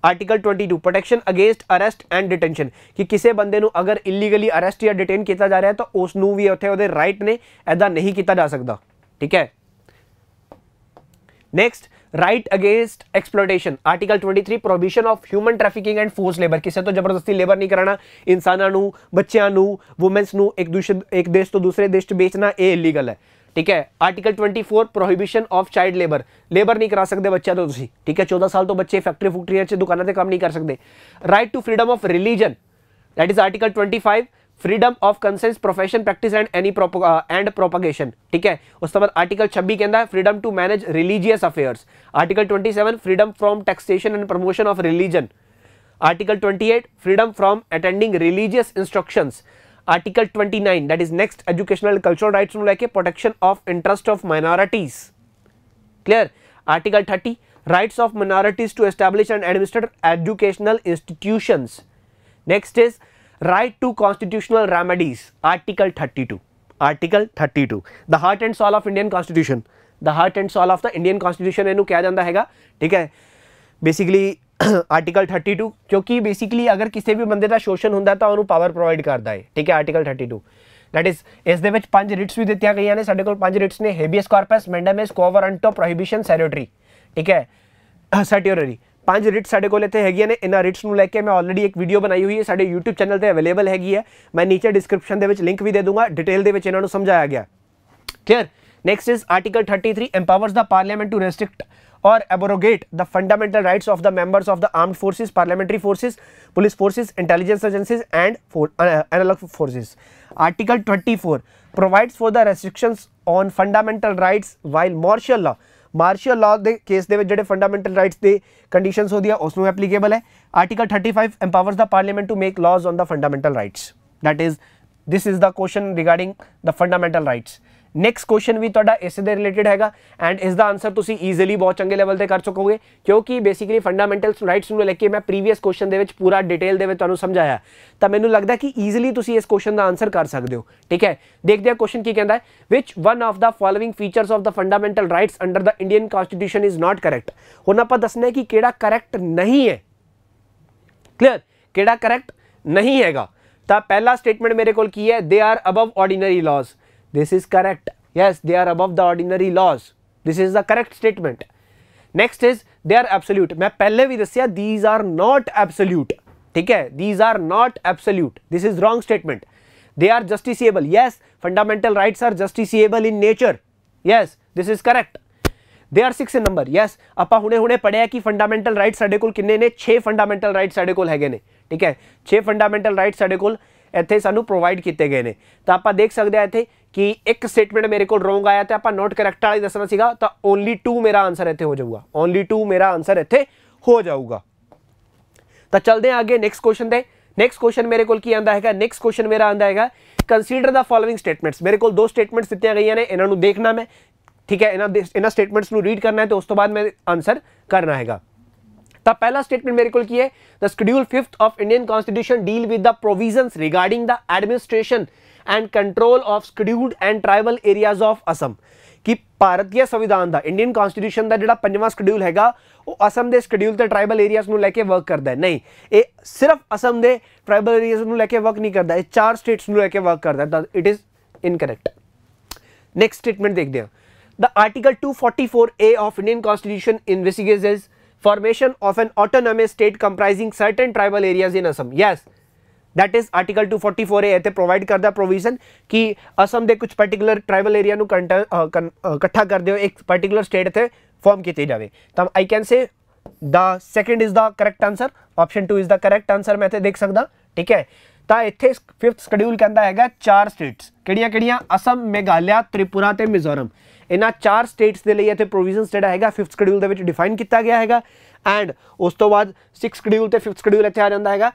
Speaker 1: article twenty two protection against arrest and detention कि किसी बंद अगर इलीगली अरेस्ट या डिटेन किया जा रहा है तो उसू भी उसे राइट ने ऐदा नहीं किया जा सकता ठीक है next right against exploitation article twenty three prohibition of human trafficking and force labour किसी तो जबरदस्ती लेबर नहीं कराना इंसानों बच्चों वूमेंस न एक दूसरे एक देश तो दूसरे देश बेचना यह इलीगल है ठीक है article twenty four prohibition of child labour labour नहीं करा सकते बच्चा तो ठीक है चौदह साल तो बच्चे फैक्ट्री फुक्ट्रिया दुकाना से काम नहीं कर सकते right to freedom of religion that is article five freedom of conscience profession practice and any and propagation ठीक है उसके बाद आर्टिकल छब्बी के अंदर freedom to manage religious affairs article twenty freedom from taxation and promotion of religion article twenty eight freedom from attending religious instructions article 29 that is next educational cultural rights को लेके protection of interest of minorities clear article 30 rights of minorities to establish and administer educational institutions next is right to constitutional remedies article thirty two article thirty two the heart and soul of Indian constitution the heart and soul of the Indian constitution इनू क्या जाता है ठीक है basically article 32 ਕਿਉਂਕਿ basically ਅਗਰ ਕਿਸੇ ਵੀ ਬੰਦੇ ਦਾ ਸ਼ੋਸ਼ਣ ਹੁੰਦਾ ਤਾਂ ਉਹਨੂੰ ਪਾਵਰ ਪ੍ਰੋਵਾਈਡ ਕਰਦਾ ਹੈ ਠੀਕ ਹੈ ਆਰਟੀਕਲ 32 ਥੈਟ ਇਜ਼ ਇਸ ਦੇ ਵਿੱਚ ਪੰਜ ਰਿਟਸ ਵੀ ਦਿੱਤੀਆਂ ਗਈਆਂ ਨੇ ਸਾਡੇ ਕੋਲ ਪੰਜ ਰਿਟਸ ਨੇ ਹੈਬੀਅਸ ਕਾਰਪਸ ਮੈਂਡਾਮਸ ਕੋਵਰੰਟੋ ਪ੍ਰੋਹਿਬਿਸ਼ਨ ਸੈਰੋਟਰੀ ਠੀਕ ਹੈ ਸੈਟਿਓਰੀ ਪੰਜ ਰਿਟਸ ਸਾਡੇ ਕੋਲ ਇੱਥੇ ਹੈਗੀਆਂ ਨੇ ਇਹਨਾਂ ਰਿਟਸ ਨੂੰ ਲੈ ਕੇ ਮੈਂ ਆਲਰੇਡੀ ਇੱਕ ਵੀਡੀਓ ਬਣਾਈ ਹੋਈ ਹੈ ਸਾਡੇ YouTube ਚੈਨਲ ਤੇ ਅਵੇਲੇਬਲ ਹੈਗੀ ਹੈ ਮੈਂ ਨੀਚੇ ਡਿਸਕ੍ਰਿਪਸ਼ਨ ਦੇ ਵਿੱਚ ਲਿੰਕ ਵੀ ਦੇ ਦੂੰਗਾ ਡਿਟੇਲ ਦੇ ਵਿੱਚ ਇਹਨਾਂ ਨੂੰ ਸਮਝਾਇਆ ਗਿਆ clear next is article 33 empowers the parliament to restrict और abrogate the fundamental rights of the members of the armed forces parliamentary forces police forces intelligence agencies and analog forces article 24 provides for the restrictions on fundamental rights while martial law martial law के case के जो fundamental rights के condition हो ਹੁੰਦੀਆਂ applicable है article thirty five 35 the parliament to make laws on the fundamental rights that is this is the question regarding the fundamental rights next question ਵੀ ਤੁਹਾਡਾ ਇਸ ਦੇ ਰਿਲੇਟਡ ਹੈਗਾ ਐਂਡ ਇਸ ਦਾ ਆਨਸਰ ਤੁਸੀਂ ਈਜ਼ੀਲੀ ਬਹੁਤ ਚੰਗੇ ਲੈਵਲ ਤੇ ਕਰ ਚੁੱਕੋਗੇ ਕਿਉਂਕਿ ਬੇਸਿਕਲੀ ਫੰਡਾਮੈਂਟਲਸ ਰਾਈਟਸ ਨੂੰ ਲੈ ਕੇ ਮੈਂ ਪ੍ਰੀਵੀਅਸ ਕੁਐਸਚਨ ਦੇ ਵਿੱਚ ਪੂਰਾ ਡਿਟੇਲ ਦੇ ਵਿੱਚ ਤੁਹਾਨੂੰ ਸਮਝਾਇਆ ਤਾਂ ਮੈਨੂੰ ਲੱਗਦਾ ਕਿ ਈਜ਼ੀਲੀ ਤੁਸੀਂ ਇਸ ਕੁਐਸਚਨ ਦਾ ਆਨਸਰ ਕਰ ਸਕਦੇ ਹੋ ਠੀਕ ਹੈ ਦੇਖਦੇ ਹਾਂ ਕੁਐਸਚਨ ਕੀ ਕਹਿੰਦਾ ਹੈ which one of the following features of the fundamental rights under the Indian constitution is not correct ਹੁਣ ਆਪਾਂ ਦੱਸਣਾ ਹੈ ਕਿ ਕਿਹੜਾ ਕਰੈਕਟ ਨਹੀਂ ਹੈ ਕਲੀਅਰ ਕਿਹੜਾ ਕਰੈਕਟ ਨਹੀਂ ਹੈਗਾ ਤਾਂ ਪਹਿਲਾ ਸਟੇਟਮੈਂਟ ਮੇਰੇ ਕੋਲ ਕੀ ਹੈ they are above ordinary laws This is correct. Yes, they are above the ordinary laws. This is the correct statement. Next is they are absolute. main pehle bhi dassya these are not absolute. theek hai these are not absolute. This is wrong statement. They are justiciable. Yes, fundamental rights are justiciable in nature. Yes, this is correct. they are six in number yes apa hune hune padhya ki fundamental rights sade kol kinne ne 6 fundamental rights sade kol ਹੈਗੇ ne theek hai 6 fundamental rights sade kol इतने सूँ provide किए गए तो हैं तो आप देख सकते हैं इतने कि एक स्टेटमेंट मेरे को रोंग आया तो आप नोट करैक्ट वाले दसना सगा तो ओनली टू मेरा आंसर इतने हो जाऊगा ओनली टू मेरा आंसर इतने हो जाऊगा तो चलते हैं अगे नैक्सट क्वेश्चन के नैक्सट क्वेश्चन मेरे को आता है नैक्सट क्वेश्चन मेरा आंता है कंसीडर द फॉलोइंग स्टेटमेंट्स मेरे को दो स्टेटमेंट्स दिखाई गई ने इन्हों देखना मैं ठीक है इन्होंने इन्होंने स्टेटमेंट्स को रीड करना है तो उस तो बाद मैं आंसर करना है द पहला स्टेटमेंट मेरे को है the schedule fifth of Indian constitution deal with the provision regarding the administration and control of scheduled and tribal areas of Assam ਕਿ ਭਾਰਤੀ ਸੰਵਿਧਾਨ ਦਾ ਇੰਡੀਅਨ ਕਨਸਟੀਟਿਊਸ਼ਨ ਦਾ ਜਿਹੜਾ ਪੰਜਵਾਂ ਸ਼ਡਿਊਲ ਹੈਗਾ ਉਹ ਅਸਮ ਦੇ ਸ਼ਡਿਊਲ ਤੇ ਟ੍ਰਾਈਬਲ ਏਰੀਆਜ਼ ਨੂੰ ਲੈ ਕੇ ਵਰਕ ਕਰਦਾ ਹੈ ਨਹੀਂ ਇਹ ਸਿਰਫ ਅਸਮ ਦੇ ਟ੍ਰਾਈਬਲ ਏਰੀਆਜ਼ ਨੂੰ ਲੈ ਕੇ ਵਰਕ ਨਹੀਂ ਕਰਦਾ ਇਹ ਚਾਰ ਸਟੇਟਸ ਨੂੰ ਲੈ ਕੇ ਵਰਕ ਕਰਦਾ ਤਾਂ it is incorrect next statement ਦੇਖਦੇ ਹਾਂ the article 244A of Indian constitution investigates formation of an autonomous state comprising certain tribal areas in Assam. Yes, that is article 244A તે provide કરતા provision कि असम दे कुछ particular tribal area नु इकट्ठा कर दियो एक particular state थे form ਕੀਤੀ ਜਾਵੇ ਤਾਂ I can say the second is the correct answer option 2 is the correct answer ਮੈਂ ਤੇ ਦੇਖ ਸਕਦਾ ਠੀਕ ਹੈ ਤਾਂ ਇੱਥੇ 5th ਸ਼ਡਿਊਲ ਕਹਿੰਦਾ ਹੈਗਾ ਚਾਰ ਸਟੇਟਸ ਕਿਹੜੀਆਂ ਕਿਹੜੀਆਂ ਅਸਮ ਮੇਘਾਲਿਆ ਤ੍ਰਿਪੁਰਾ ਤੇ ਮਿਜ਼ੋਰਮ इन चार स्टेट्स के लिए इतने प्रोविजन जो है फिफ्थ शड्यूल डिफाइन किया गया है एंड उस तो बाद सिक्स शड्यूल तो फिफ्थ शड्यूल इतने आ जाता है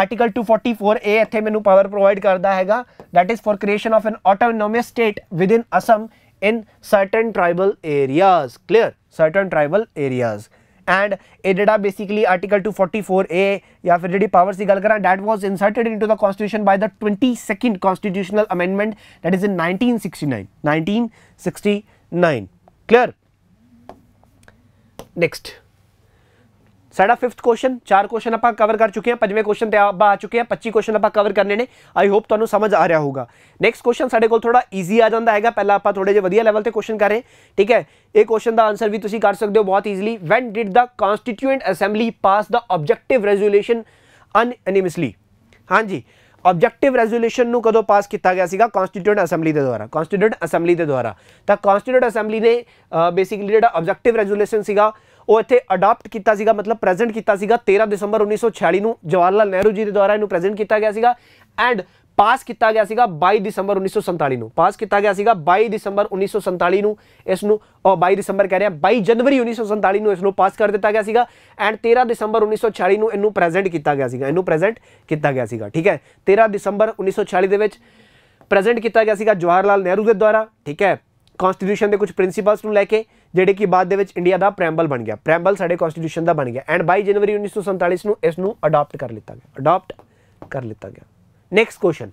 Speaker 1: article two forty four A इतने मैं पावर प्रोवाइड करता है that is for creation of an autonomous state within Assam in certain tribal areas clear certain tribal areas and जरा basically article two forty four A या फिर जी power की गल करा that was inserted into the constitution by the twenty second constitutional amendment that is in nineteen sixty nine nineteen sixty nine clear next साढ़ा fifth question चार question आप cover कर चुके हैं पंजे क्वेश्चन आप आ चुके हैं पच्ची क्वेश्चन आप कवर करने ने आई होप तो समझ आ रहा होगा नेक्स्ट क्वेश्चन साढ़े को थोड़ा ईजी आ जाता है पहला आप थोड़े जे वी लैवल से क्वेश्चन करें ठीक है एक क्वेश्चन का आंसर भी कर सकते बहुत easily when did the constituent assembly pass the objective resolution unanimously हाँ जी ਆਬਜੈਕਟਿਵ ਰੈਜ਼ੋਲੂਸ਼ਨ ਨੂੰ ਕਦੋਂ ਪਾਸ ਕੀਤਾ ਗਿਆ ਸੀਗਾ ਕਨਸਟੀਟਿਊਟ ਅਸੈਂਬਲੀ ਦੇ ਦੁਆਰਾ ਕਨਸਟੀਟਿਊਟ ਅਸੈਂਬਲੀ ਦੇ ਦੁਆਰਾ ਤਾਂ ਕਨਸਟੀਟਿਊਟ ਅਸੈਂਬਲੀ ਨੇ ਬੇਸਿਕਲੀ ਜਿਹੜਾ ਆਬਜੈਕਟਿਵ ਰੈਜ਼ੋਲੂਸ਼ਨ ਸੀਗਾ ਉਹ ਇੱਥੇ ਅਡਾਪਟ ਕੀਤਾ ਸੀਗਾ ਮਤਲਬ ਪ੍ਰੈਜ਼ੈਂਟ ਕੀਤਾ ਸੀਗਾ 13 ਦਸੰਬਰ 1946 ਨੂੰ ਜਵਾਹਰ ਲਾਲ ਨਹਿਰੂ ਜੀ ਦੇ ਦੁਆਰਾ ਇਹਨੂੰ ਪ੍ਰੈਜ਼ੈਂਟ ਕੀਤਾ ਗਿਆ ਸੀਗਾ ਐਂਡ ਪਾਸ ਕੀਤਾ ਗਿਆ ਸੀਗਾ 22 ਦਸੰਬਰ 1947 ਨੂੰ ਪਾਸ ਕੀਤਾ ਗਿਆ ਸੀਗਾ 22 ਦਸੰਬਰ 1947 ਨੂੰ ਇਸ ਨੂੰ 22 ਦਸੰਬਰ ਕਹਿ ਰਿਹਾ 22 ਜਨਵਰੀ 1947 ਨੂੰ ਇਸ ਨੂੰ ਪਾਸ ਕਰ ਦਿੱਤਾ ਗਿਆ ਸੀਗਾ ਐਂਡ 13 ਦਸੰਬਰ 1946 ਨੂੰ ਇਹਨੂੰ ਪ੍ਰੈਜ਼ੈਂਟ ਕੀਤਾ ਗਿਆ ਸੀਗਾ ਇਹਨੂੰ ਪ੍ਰੈਜ਼ੈਂਟ ਕੀਤਾ ਗਿਆ ਸੀਗਾ ਠੀਕ ਹੈ 13 ਦਸੰਬਰ 1946 ਦੇ ਵਿੱਚ ਪ੍ਰੈਜ਼ੈਂਟ ਕੀਤਾ ਗਿਆ ਸੀਗਾ ਜਵਾਹਰ ਲਾਲ ਨਹਿਰੂ ਦੇ ਦੁਆਰਾ ਠੀਕ ਹੈ ਕਨਸਟੀਟਿਊਸ਼ਨ ਦੇ ਕੁਝ ਪ੍ਰਿੰਸੀਪਲਸ ਨੂੰ ਲੈ ਕੇ ਜਿਹੜੇ ਕਿ ਬਾਅਦ ਦੇ ਵਿੱਚ ਇੰਡੀਆ ਦਾ ਪ੍ਰੈਂਬਲ ਬਣ ਗਿਆ ਪ੍ਰੈਂਬਲ ਸਾਡੇ ਕਨਸਟੀਟਿਊਸ਼ਨ ਦਾ ਬਣ ਗਿਆ ਐਂਡ 22 ਜਨਵਰੀ 1947 ਨੂੰ ਇਸ ਨੂੰ ਅਡਾਪਟ ਕਰ ਲਿੱਤਾ ਗਿਆ ਅਡਾਪਟ ਕਰ ਲਿੱਤਾ ਗਿਆ Next question.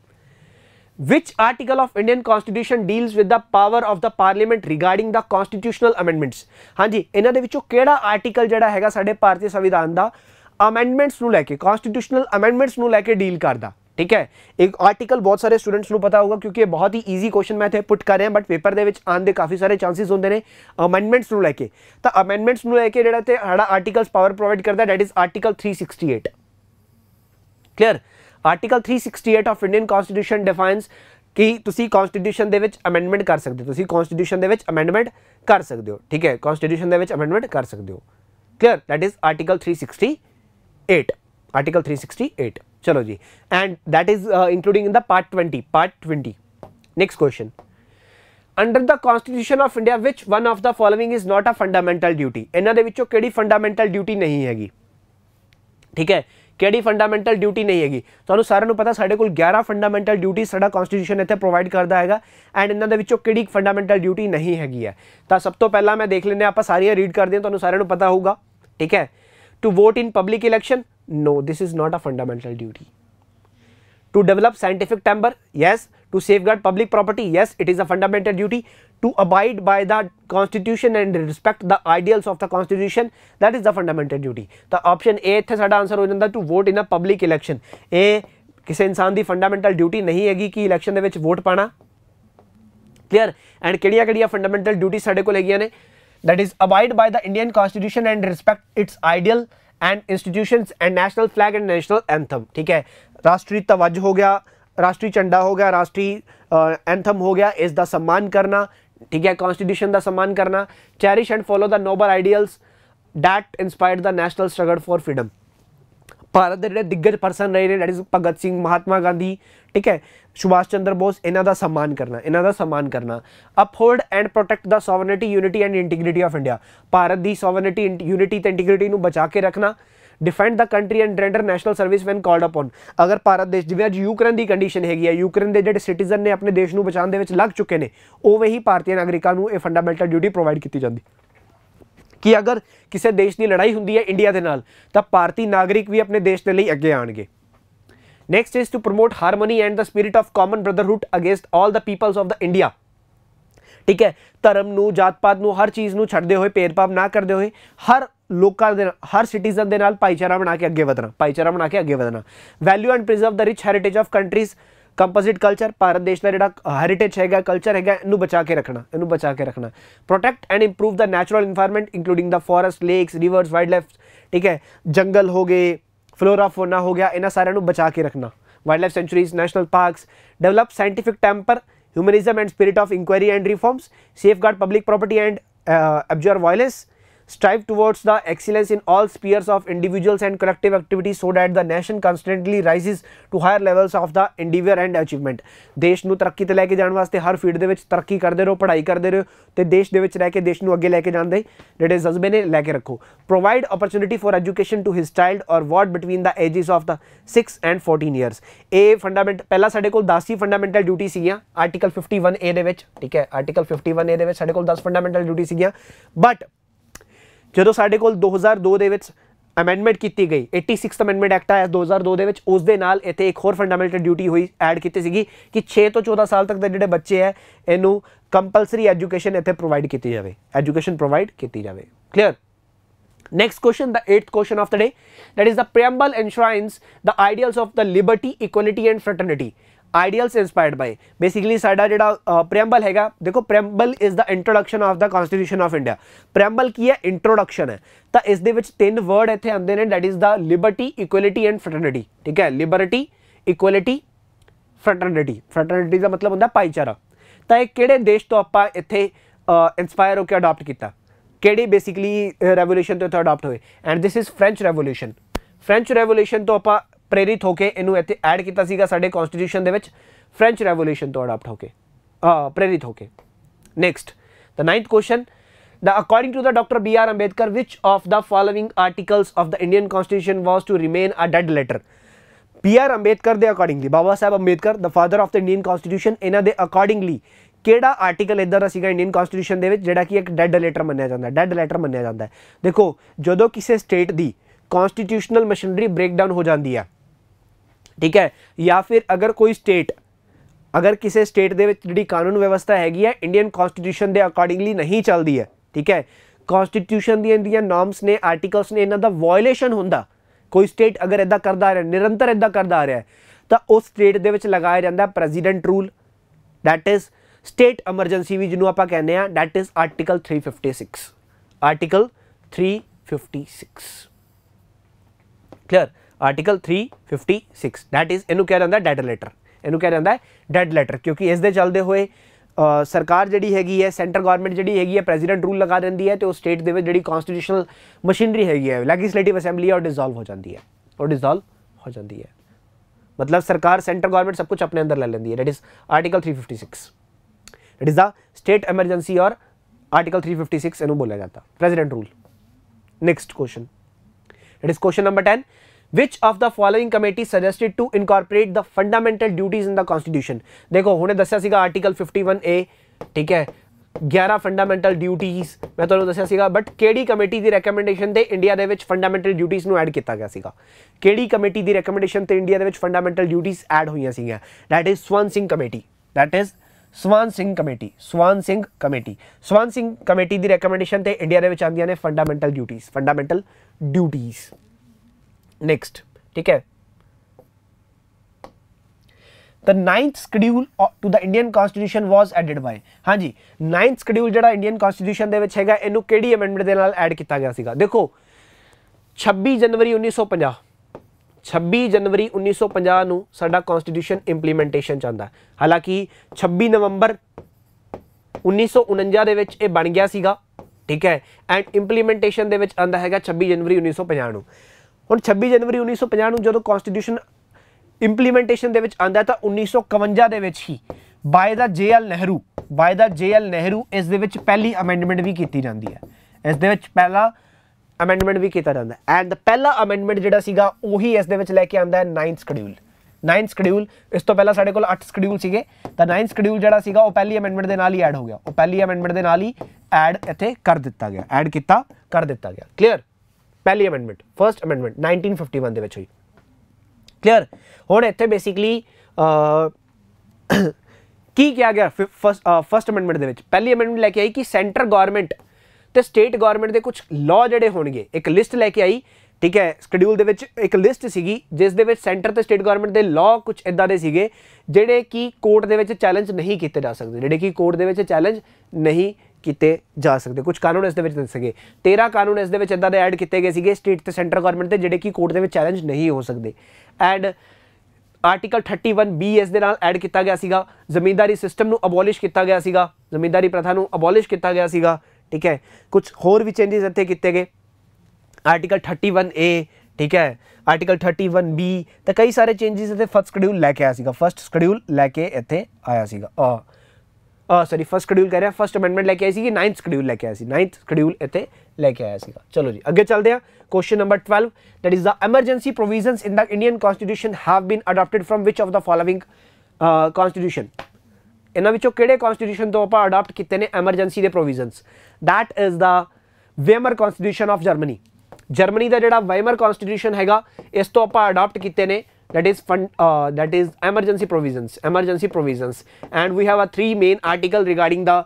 Speaker 1: Which article of Indian constitution deals with the power of the parliament regarding the constitutional amendments? ਹਾਂਜੀ ਇਹਨਾਂ ਦੇ ਵਿੱਚੋਂ ਕਿਹੜਾ ਆਰਟੀਕਲ ਜਿਹੜਾ ਹੈਗਾ ਸਾਡੇ ਭਾਰਤੀ ਸੰਵਿਧਾਨ ਦਾ ਅਮੈਂਡਮੈਂਟਸ ਨੂੰ ਲੈ ਕੇ ਕਨਸਟੀਟਿਊਸ਼ਨਲ ਅਮੈਂਡਮੈਂਟਸ ਨੂੰ ਲੈ ਕੇ ਡੀਲ ਕਰਦਾ ਠੀਕ ਹੈ ਇੱਕ ਆਰਟੀਕਲ ਬਹੁਤ ਸਾਰੇ ਸਟੂਡੈਂਟਸ ਨੂੰ ਪਤਾ ਹੋਊਗਾ ਕਿਉਂਕਿ ਇਹ ਬਹੁਤ ਹੀ ਈਜ਼ੀ ਕੁਐਸਚਨ ਮੈਂ ਇੱਥੇ ਪੁੱਟ ਕਰ ਰਿਹਾ ਬਟ ਪੇਪਰ ਦੇ ਵਿੱਚ ਆਉਣ ਦੇ ਕਾਫੀ ਸਾਰੇ ਚਾਂਸਸ ਹੁੰਦੇ ਨੇ ਅਮੈਂਡਮੈਂਟਸ ਨੂੰ ਲੈ ਕੇ ਤਾਂ ਅਮੈਂਡਮੈਂਟਸ ਨੂੰ ਲੈ ਕੇ ਜਿਹੜਾ ਤੇ ਸਾਡਾ ਆਰਟੀਕਲਸ ਪਾਵਰ ਪ੍ਰੋਵਾਈਡ ਕਰਦਾ that is article 368 clear article three sixty eight of Indian constitution defines कि तुम कॉन्सटीट्यूशन अमेंडमेंट कर सकते हो कॉन्सटीट्यूशन अमेंडमेंट कर सकते हो ठीक है कॉन्सटीट्यूशन अमेंडमेंट कर सकते हो clear that is article three sixty eight article three sixty eight चलो जी and that is including in the part twenty part twenty next question under the constitution of India which one of the following is not a fundamental duty इन्होंने कि fundamental duty नहीं हैगी ठीक है ਕਿਹੜੀ fundamental duty ਨਹੀਂ ਹੈਗੀ ਤੁਹਾਨੂੰ ਸਾਰਿਆਂ ਨੂੰ ਪਤਾ ਸਾਡੇ ਕੋਲ 11 ਫੰਡਾਮੈਂਟਲ ਡਿਊਟੀ ਸਾਡਾ ਕਨਸਟੀਟਿਊਸ਼ਨ ਇੱਥੇ ਪ੍ਰੋਵਾਈਡ ਕਰਦਾ ਹੈਗਾ ਐਂਡ ਇਹਨਾਂ ਦੇ ਵਿੱਚੋਂ ਕਿਹੜੀ ਫੰਡਾਮੈਂਟਲ ਡਿਊਟੀ ਨਹੀਂ ਹੈਗੀ ਹੈ ਤਾਂ ਸਭ ਤੋਂ ਪਹਿਲਾਂ ਮੈਂ ਦੇਖ ਲੈਂਦੇ ਆਪਾਂ ਸਾਰੀਆਂ ਰੀਡ ਕਰਦੇ ਹਾਂ ਤੁਹਾਨੂੰ ਸਾਰਿਆਂ ਨੂੰ ਪਤਾ ਹੋਊਗਾ ਠੀਕ ਹੈ to vote in public election no this is not a fundamental duty to develop scientific timber yes to safeguard public property yes it is a fundamental duty to abide by the constitution and respect the ideals of the constitution that is the fundamental duty the option a ਇੱਥੇ sada answer ho janda to vote in a public election ਇਹ ਕਿਸੇ ਇਨਸਾਨ ਦੀ fundamental duty ਨਹੀਂ ਹੈਗੀ ki election de vich vote pana clear and ਕਿਹੜੀਆਂ ਕਿਹੜੀਆਂ fundamental duty sade ਕੋਲ ਹੈਗੀਆਂ ne that is abide by the Indian constitution and respect its ideal and institutions and national flag and national anthem theek hai rashtriya तवज ho gaya rashtriya chanda ho gaya rashtriya anthem uh, हो गया इस the सम्मान करना ठीक है constitution का सम्मान करना cherish and follow the noble ideals that inspire the national struggle for freedom Bharat के जो दिग्गज परसन रहे डैट इज भगत सिंह महात्मा गांधी ठीक है सुभाष चंद्र बोस इन्हों का सम्मान करना इन्हों का सम्मान करना uphold and protect the sovereignty unity and integrity of India Bharat की इंट यूनिटी इंटीग्रिटी बचा के रखना defend the country and render national service when called upon ਅਗਰ ਭਾਰਤ ਦੇਸ਼ ਜਿਵੇਂ ਅੱਜ ਯੂਕਰੇਨ ਦੀ ਕੰਡੀਸ਼ਨ ਹੈਗੀ ਹੈ ਯੂਕਰੇਨ ਦੇ ਜਿਹੜੇ ਸਿਟੀਜ਼ਨ ਨੇ ਆਪਣੇ ਦੇਸ਼ ਨੂੰ ਬਚਾਉਣ ਦੇ ਵਿੱਚ ਲੱਗ ਚੁੱਕੇ ਨੇ ਉਵੇਂ ਹੀ ਭਾਰਤੀ ਨਾਗਰਿਕਾਂ ਨੂੰ ਇਹ ਫੰਡਾਮੈਂਟਲ ਡਿਊਟੀ ਪ੍ਰੋਵਾਈਡ ਕੀਤੀ ਜਾਂਦੀ ਕਿ ਅਗਰ ਕਿਸੇ ਦੇਸ਼ ਦੀ ਲੜਾਈ ਹੁੰਦੀ ਹੈ ਇੰਡੀਆ ਦੇ ਨਾਲ ਤਾਂ ਭਾਰਤੀ ਨਾਗਰਿਕ ਵੀ ਆਪਣੇ ਦੇਸ਼ ਦੇ ਲਈ ਅੱਗੇ ਆਣਗੇ next is to promote harmony and the spirit of common brotherhood against all the peoples of the India ਠੀਕ ਹੈ ਧਰਮ ਨੂੰ ਜਾਤ-ਪਾਤ ਨੂੰ ਹਰ ਚੀਜ਼ ਨੂੰ ਛੱਡਦੇ ਹੋਏ ਭੇਦਭਾਵ ਨਾ ਕਰਦੇ ਹੋਏ ਹਰ लोगों के हर सिटीजन के भाईचारा बना के अगे बदना भाईचारा बना के अगे बदना value and preserve the rich heritage of countries composite culture Bharat देश का जरा हैरीटेज है कल्चर है इनू बचा के रखना इन बचा के रखना protect and improve the natural environment including the forest lakes rivers wild wildlife ठीक है जंगल हो गए फ्लोरा फोना हो गया इन सारे बचा के रखना wildlife sanctuaries national parks develop scientific temper humanism and spirit of inquiry and reforms safeguard public property and absorb violence strive towards the excellence in all spheres of individuals and collective activity so that the nation constantly rises to higher levels of the endeavor and achievement ਦੇਸ਼ ਨੂੰ ਤਰੱਕੀ ਤੇ ਲੈ ਕੇ ਜਾਣ ਵਾਸਤੇ ਹਰ field ਦੇ ਵਿੱਚ ਤਰੱਕੀ ਕਰਦੇ ਰਹੋ ਪੜ੍ਹਾਈ ਕਰਦੇ ਰਹੋ ਤੇ ਦੇਸ਼ ਦੇ ਵਿੱਚ ਰਹਿ ਕੇ ਦੇਸ਼ ਨੂੰ ਅੱਗੇ ਲੈ ਕੇ ਜਾਣ ਦੇ ਜਿਹੜੇ ਜਜ਼ਬੇ ਨੇ ਲੈ ਕੇ ਰੱਖੋ provide opportunity for education to his child or ward between the ages of the 6 and 14 years ਇਹ ਫੰਡਾਮੈਂਟ ਪਹਿਲਾਂ ਸਾਡੇ ਕੋਲ 10 ਹੀ ਫੰਡਾਮੈਂਟਲ ਡਿਊਟੀ ਸੀਗੀਆਂ ਆਰਟੀਕਲ 51 ਏ ਦੇ ਵਿੱਚ ਠੀਕ ਹੈ ਆਰਟੀਕਲ 51 ਏ ਦੇ ਵਿੱਚ ਸਾਡੇ ਕੋਲ 10 ਫੰਡਾਮੈਂਟਲ ਡਿਊਟੀ ਸੀਗੀਆਂ ਬਟ ਜਦੋਂ ਸਾਡੇ ਕੋਲ 2002 ਦੇ ਵਿੱਚ ਅਮੈਂਡਮੈਂਟ ਕੀਤੀ ਗਈ 86th ਅਮੈਂਡਮੈਂਟ ਐਕਟ ਆਇਆ 2002 ਦੇ ਵਿੱਚ ਉਸ ਦੇ ਨਾਲ ਇੱਥੇ ਇੱਕ ਹੋਰ ਫੰਡਾਮੈਂਟਲ ਡਿਊਟੀ ਹੋਈ ਐਡ ਕੀਤੀ ਸੀਗੀ ਕਿ 6 ਤੋਂ 14 ਸਾਲ ਤੱਕ ਦੇ ਜਿਹੜੇ ਬੱਚੇ ਐ ਇਹਨੂੰ ਕੰਪਲਸਰੀ ਐਜੂਕੇਸ਼ਨ ਇੱਥੇ ਪ੍ਰੋਵਾਈਡ ਕੀਤੀ ਜਾਵੇ ਐਜੂਕੇਸ਼ਨ ਪ੍ਰੋਵਾਈਡ ਕੀਤੀ ਜਾਵੇ clear Next question, the eighth question of the day, that is the preamble enshrines the ideals of the liberty, equality and fraternity. Ideal से इंसपायर्ड बाय बेसिकली साडा जो preamble है देखो preamble is the introduction of the constitution of India preamble की है introduction है तो इस तीन वर्ड इतने आते हैं that is the liberty equality and fraternity ठीक है लिबर्टी इक्वलिटी फ्रटर्निटी फ्रटर्निटी का मतलब होंगे भाईचारा तो यह कि देश तो आप इतने इंसपायर होकर अडोप्ट किया कि बेसिकली रेवोल्यूशन तो इतना अडोप्ट हुए and this is French revolution French revolution तो आप ਪ੍ਰੇਰਿਤ ਹੋ ਕੇ ਇਹਨੂੰ ਇੱਥੇ ਐਡ ਕੀਤਾ ਸੀਗਾ ਸਾਡੇ ਕਨਸਟੀਟਿਊਸ਼ਨ ਦੇ ਵਿੱਚ ਫ੍ਰੈਂਚ ਰੈਵੋਲੂਸ਼ਨ ਤੋਂ ਅਡਾਪਟ ਹੋ ਕੇ ਪ੍ਰੇਰਿਤ ਹੋ ਕੇ next the ninth question The, according to the Dr. B.R. Ambedkar, which of the following articles of the Indian Constitution was to remain a dead letter? B.R. Ambedkar ਦੇ accordingly Baba Sahib Ambedkar the father of the Indian constitution ਇਹਨਾਂ ਦੇ accordingly ਕਿਹੜਾ article ਇਦਾਂ ਦਾ ਸੀਗਾ Indian constitution ਦੇ ਵਿੱਚ ਜਿਹੜਾ ਕਿ ਇੱਕ ਡੈਡ ਲੈਟਰ ਮੰਨਿਆ ਜਾਂਦਾ ਹੈ ਡੈਡ ਲੈਟਰ ਮੰਨਿਆ ਜਾਂਦਾ ਹੈ ਦੇਖੋ ਜਦੋਂ ਕਿਸੇ ਸਟੇਟ ਦੀ ਕਨਸਟੀਟਿਊਸ਼ਨਲ ਮਸ਼ੀਨਰੀ ਬ੍ਰੇਕਡਾਊਨ ਹੋ ਜਾਂਦੀ ਹੈ ਠੀਕ ਹੈ ਜਾਂ ਫਿਰ ਅਗਰ ਕੋਈ ਸਟੇਟ ਅਗਰ ਕਿਸੇ ਸਟੇਟ ਦੇ ਵਿੱਚ ਜਿਹੜੀ ਕਾਨੂੰਨ ਵਿਵਸਥਾ ਹੈਗੀ ਹੈ ਇੰਡੀਅਨ ਕਨਸਟੀਟਿਊਸ਼ਨ ਦੇ ਅਕੋਰਡਿੰਗਲੀ ਨਹੀਂ ਚੱਲਦੀ ਹੈ ਠੀਕ ਹੈ ਕਨਸਟੀਟਿਊਸ਼ਨ ਦੀਆਂ ਇੰਡੀਅਨ ਨਾਰਮਸ ਨੇ ਆਰਟੀਕਲਸ ਨੇ ਇਹਨਾਂ ਦਾ ਵਾਇਲੇਸ਼ਨ ਹੁੰਦਾ ਕੋਈ ਸਟੇਟ ਅਗਰ ਇਦਾਂ ਕਰਦਾ ਆ ਰਿਹਾ ਨਿਰੰਤਰ ਇਦਾਂ ਕਰਦਾ ਆ ਰਿਹਾ ਤਾਂ ਉਸ ਸਟੇਟ ਦੇ ਵਿੱਚ ਲਗਾਇਆ ਜਾਂਦਾ president rule that is state emergency ਵੀ ਜਿਹਨੂੰ ਆਪਾਂ ਕਹਿੰਦੇ ਆ that is article 356 article 356 clear article three fifty six that is इनू कह रहा डैड लैटर इनू कह रहा है डैड लैटर क्योंकि इस चलते हुए सरकार जी है सेंटर गौरमेंट जी है प्रेजीडेंट रूल लगा देती है तो उस स्टेट के जी कॉन्सटीट्यूशनल मशीनरी हैगी है लैगिसलेटिव असैम्बली है और डिजोल्व हो जाती है और डिजोल्व हो जाती है मतलब सरकार सेंटर गौरमेंट सब कुछ अपने अंदर ले लेंदी है that is article three fifty six that is the state emergency और आर्टिकल थ्री फिफ्टी सिक्स इन बोलिया जाता president rule next question that is question number ten which of the following committee suggested to incorporate the fundamental duties in the constitution देखो हमने दसा सी article fifty one A ठीक है ग्यारह फंडामेंटल ड्यूटीज मैं तुम्हें दसा बट कि कमेटी की रैकमेंडेशन से इंडिया के फंडामेंटल ड्यूटीज़ में ऐड किया गया कि कमेटी की रैकमेंडेशन से इंडिया के फंडामेंटल ड्यूटीज़ ऐड हुई that is Swaran Singh committee that is Swaran Singh committee Swaran Singh committee Swaran Singh committee की रैकमेंडेशन से इंडिया के आदि ने fundamental duties fundamental duties next ठीक है the ninth schedule to the Indian constitution was added by ਹਾਂਜੀ ਨਾਈਨਥ ਸ਼ਡਿਊਲ ਜਿਹੜਾ ਇੰਡੀਅਨ ਕਨਸਟੀਟਿਊਸ਼ਨ ਦੇ ਵਿੱਚ ਹੈਗਾ ਇਹਨੂੰ ਕਿਹੜੀ ਅਮੈਂਡਮੈਂਟ ਦੇ ਨਾਲ ਐਡ ਕੀਤਾ ਗਿਆ ਸੀਗਾ ਦੇਖੋ 26 ਜਨਵਰੀ 1950 26 ਜਨਵਰੀ 1950 ਨੂੰ ਸਾਡਾ ਕਨਸਟੀਟਿਊਸ਼ਨ ਇੰਪਲੀਮੈਂਟੇਸ਼ਨ ਚਾਹੁੰਦਾ ਹਾਲਾਂਕਿ 26 ਨਵੰਬਰ 1949 ਦੇ ਵਿੱਚ ਇਹ ਬਣ ਗਿਆ ਸੀਗਾ ਠੀਕ ਹੈ ਐਂਡ ਇੰਪਲੀਮੈਂਟੇਸ਼ਨ ਦੇ ਵਿੱਚ ਆਂਦਾ ਹੈਗਾ 26 ਜਨਵਰੀ 1950 ਨੂੰ ਹੁਣ 26 ਜਨਵਰੀ 1950 ਨੂੰ ਜਦੋਂ ਕਨਸਟੀਟਿਊਸ਼ਨ ਇੰਪਲੀਮੈਂਟੇਸ਼ਨ ਦੇ ਵਿੱਚ ਆਂਦਾ ਤਾਂ 1951 ਦੇ ਵਿੱਚ ਹੀ by the J L Nehru by the J L Nehru ਇਸ ਦੇ ਵਿੱਚ ਪਹਿਲੀ ਅਮੈਂਡਮੈਂਟ ਵੀ ਕੀਤੀ ਜਾਂਦੀ ਹੈ ਇਸ ਦੇ ਵਿੱਚ ਪਹਿਲਾ ਅਮੈਂਡਮੈਂਟ ਵੀ ਕੀਤਾ ਜਾਂਦਾ ਐਂਡ ਦਾ ਪਹਿਲਾ ਅਮੈਂਡਮੈਂਟ ਜਿਹੜਾ ਸੀਗਾ ਉਹੀ ਇਸ ਦੇ ਵਿੱਚ ਲੈ ਕੇ ਆਂਦਾ ਹੈ 9th ਸ਼ਡਿਊਲ 9th ਸ਼ਡਿਊਲ ਇਸ ਤੋਂ ਪਹਿਲਾਂ ਸਾਡੇ ਕੋਲ 8 ਸ਼ਡਿਊਲ ਸੀਗੇ ਤਾਂ 9th ਸ਼ਡਿਊਲ ਜਿਹੜਾ ਸੀਗਾ ਉਹ ਪਹਿਲੀ ਅਮੈਂਡਮੈਂਟ ਦੇ ਨਾਲ ਹੀ ਐਡ ਹੋ ਗਿਆ ਉਹ ਪਹਿਲੀ ਅਮੈਂਡਮੈਂਟ ਦੇ ਨਾਲ ਹੀ ਐਡ ਇੱਥੇ ਕਰ ਦਿੱਤਾ ਗਿਆ ਐਡ ਕੀਤਾ ਕਰ ਦਿੱਤਾ ਗਿਆ ਕਲੀਅਰ ਪਹਿਲੀ ਅਮੈਂਡਮੈਂਟ ਫਰਸਟ ਅਮੈਂਡਮੈਂਟ 1951 ਦੇ ਵਿੱਚ ਹੋਈ ਕਲੀਅਰ ਹੁਣ ਇੱਥੇ ਬੇਸਿਕਲੀ ਕੀ ਕਿਹਾ ਗਿਆ ਫਰਸਟ ਅਮੈਂਡਮੈਂਟ ਦੇ ਵਿੱਚ ਪਹਿਲੀ ਅਮੈਂਡਮੈਂਟ ਲੈ ਕੇ ਆਈ ਕਿ ਸੈਂਟਰ ਗਵਰਨਮੈਂਟ ਤੇ ਸਟੇਟ ਗਵਰਨਮੈਂਟ ਦੇ ਕੁਝ ਲਾਅ ਜਿਹੜੇ ਹੋਣਗੇ ਇੱਕ ਲਿਸਟ ਲੈ ਕੇ ਆਈ ਠੀਕ ਹੈ ਸ਼ਡਿਊਲ ਦੇ ਵਿੱਚ ਇੱਕ ਲਿਸਟ ਸੀਗੀ ਜਿਸ ਦੇ ਵਿੱਚ ਸੈਂਟਰ ਤੇ ਸਟੇਟ ਗਵਰਨਮੈਂਟ ਦੇ ਲਾਅ ਕੁਝ ਇਦਾਂ ਦੇ ਸੀਗੇ ਜਿਹੜੇ ਕਿ ਕੋਰਟ ਦੇ ਵਿੱਚ ਚੈਲੰਜ ਨਹੀਂ ਕੀਤੇ ਜਾ ਸਕਦੇ ਜਿਹੜੇ ਕਿ ਕੋਰਟ ਦੇ ਵਿੱਚ ਚੈਲੰਜ ਨਹੀਂ ਕੀਤੇ ਜਾ ਸਕਦੇ ਕੁਝ ਕਾਨੂੰਨ ਇਸ ਦੇ ਵਿੱਚ ਦੱਸੇ ਗਏ 13 ਕਾਨੂੰਨ ਇਸ ਦੇ ਵਿੱਚ ਇਦਾਂ ਦੇ ਐਡ ਕੀਤੇ ਗਏ ਸੀਗੇ ਸਟੇਟ ਤੇ ਸੈਂਟਰ ਗਵਰਨਮੈਂਟ ਦੇ ਜਿਹੜੇ ਕਿ ਕੋਰਟ ਦੇ ਵਿੱਚ ਚੈਲੰਜ ਨਹੀਂ ਹੋ ਸਕਦੇ ਐਂਡ ਆਰਟੀਕਲ 31 ਬੀ ਇਸ ਦੇ ਨਾਲ ਐਡ ਕੀਤਾ ਗਿਆ ਸੀਗਾ ਜ਼ਮੀਂਦਾਰੀ ਸਿਸਟਮ ਨੂੰ ਅਬੋਲਿਸ਼ ਕੀਤਾ ਗਿਆ ਸੀਗਾ ਜ਼ਮੀਂਦਾਰੀ ਪ੍ਰਥਾ ਨੂੰ ਅਬੋਲਿਸ਼ ਕੀਤਾ ਗਿਆ ਸੀਗਾ ਠੀਕ ਹੈ ਕੁਝ ਹੋਰ ਵੀ ਚੇਂਜਸ ਇੱਥੇ ਕੀਤੇ ਗਏ ਆਰਟੀਕਲ 31 ਏ ਠੀਕ ਹੈ ਆਰਟੀਕਲ 31 ਬੀ ਤਾਂ ਕਈ ਸਾਰੇ ਚੇਂਜਸ ਇੱਥੇ ਫਸਟ ਸ਼ਡਿਊਲ ਲੈ ਕੇ ਆਇਆ ਸੀਗਾ ਫਸਟ ਸ਼ਡਿਊਲ ਲੈ ਕੇ ਇੱਥੇ ਆਇਆ ਸੀਗਾ ਆ सॉरी फर्स्ट शड्यूल कह रहा है फर्स्ट अमेंडमेंट लैके आया कि नाइन्थ शड्यूल लैके आया नाइन्थ शड्यूल इतने लैके आया चलो जी अगे चलते हैं question number twelve that is the emergency provision in the Indian constitution have been adopted from which of the following constitution इन्हों के तो आप अडोप्ट किए हैं एमरजेंसी के provision that is the Weimar constitution of Germany Germany का जोड़ा Weimar कॉन्सटीट्यूशन है इस तो आप अडोप्ट किए हैं that is fund uh, that is emergency provisions emergency provisions and we have a three main article regarding the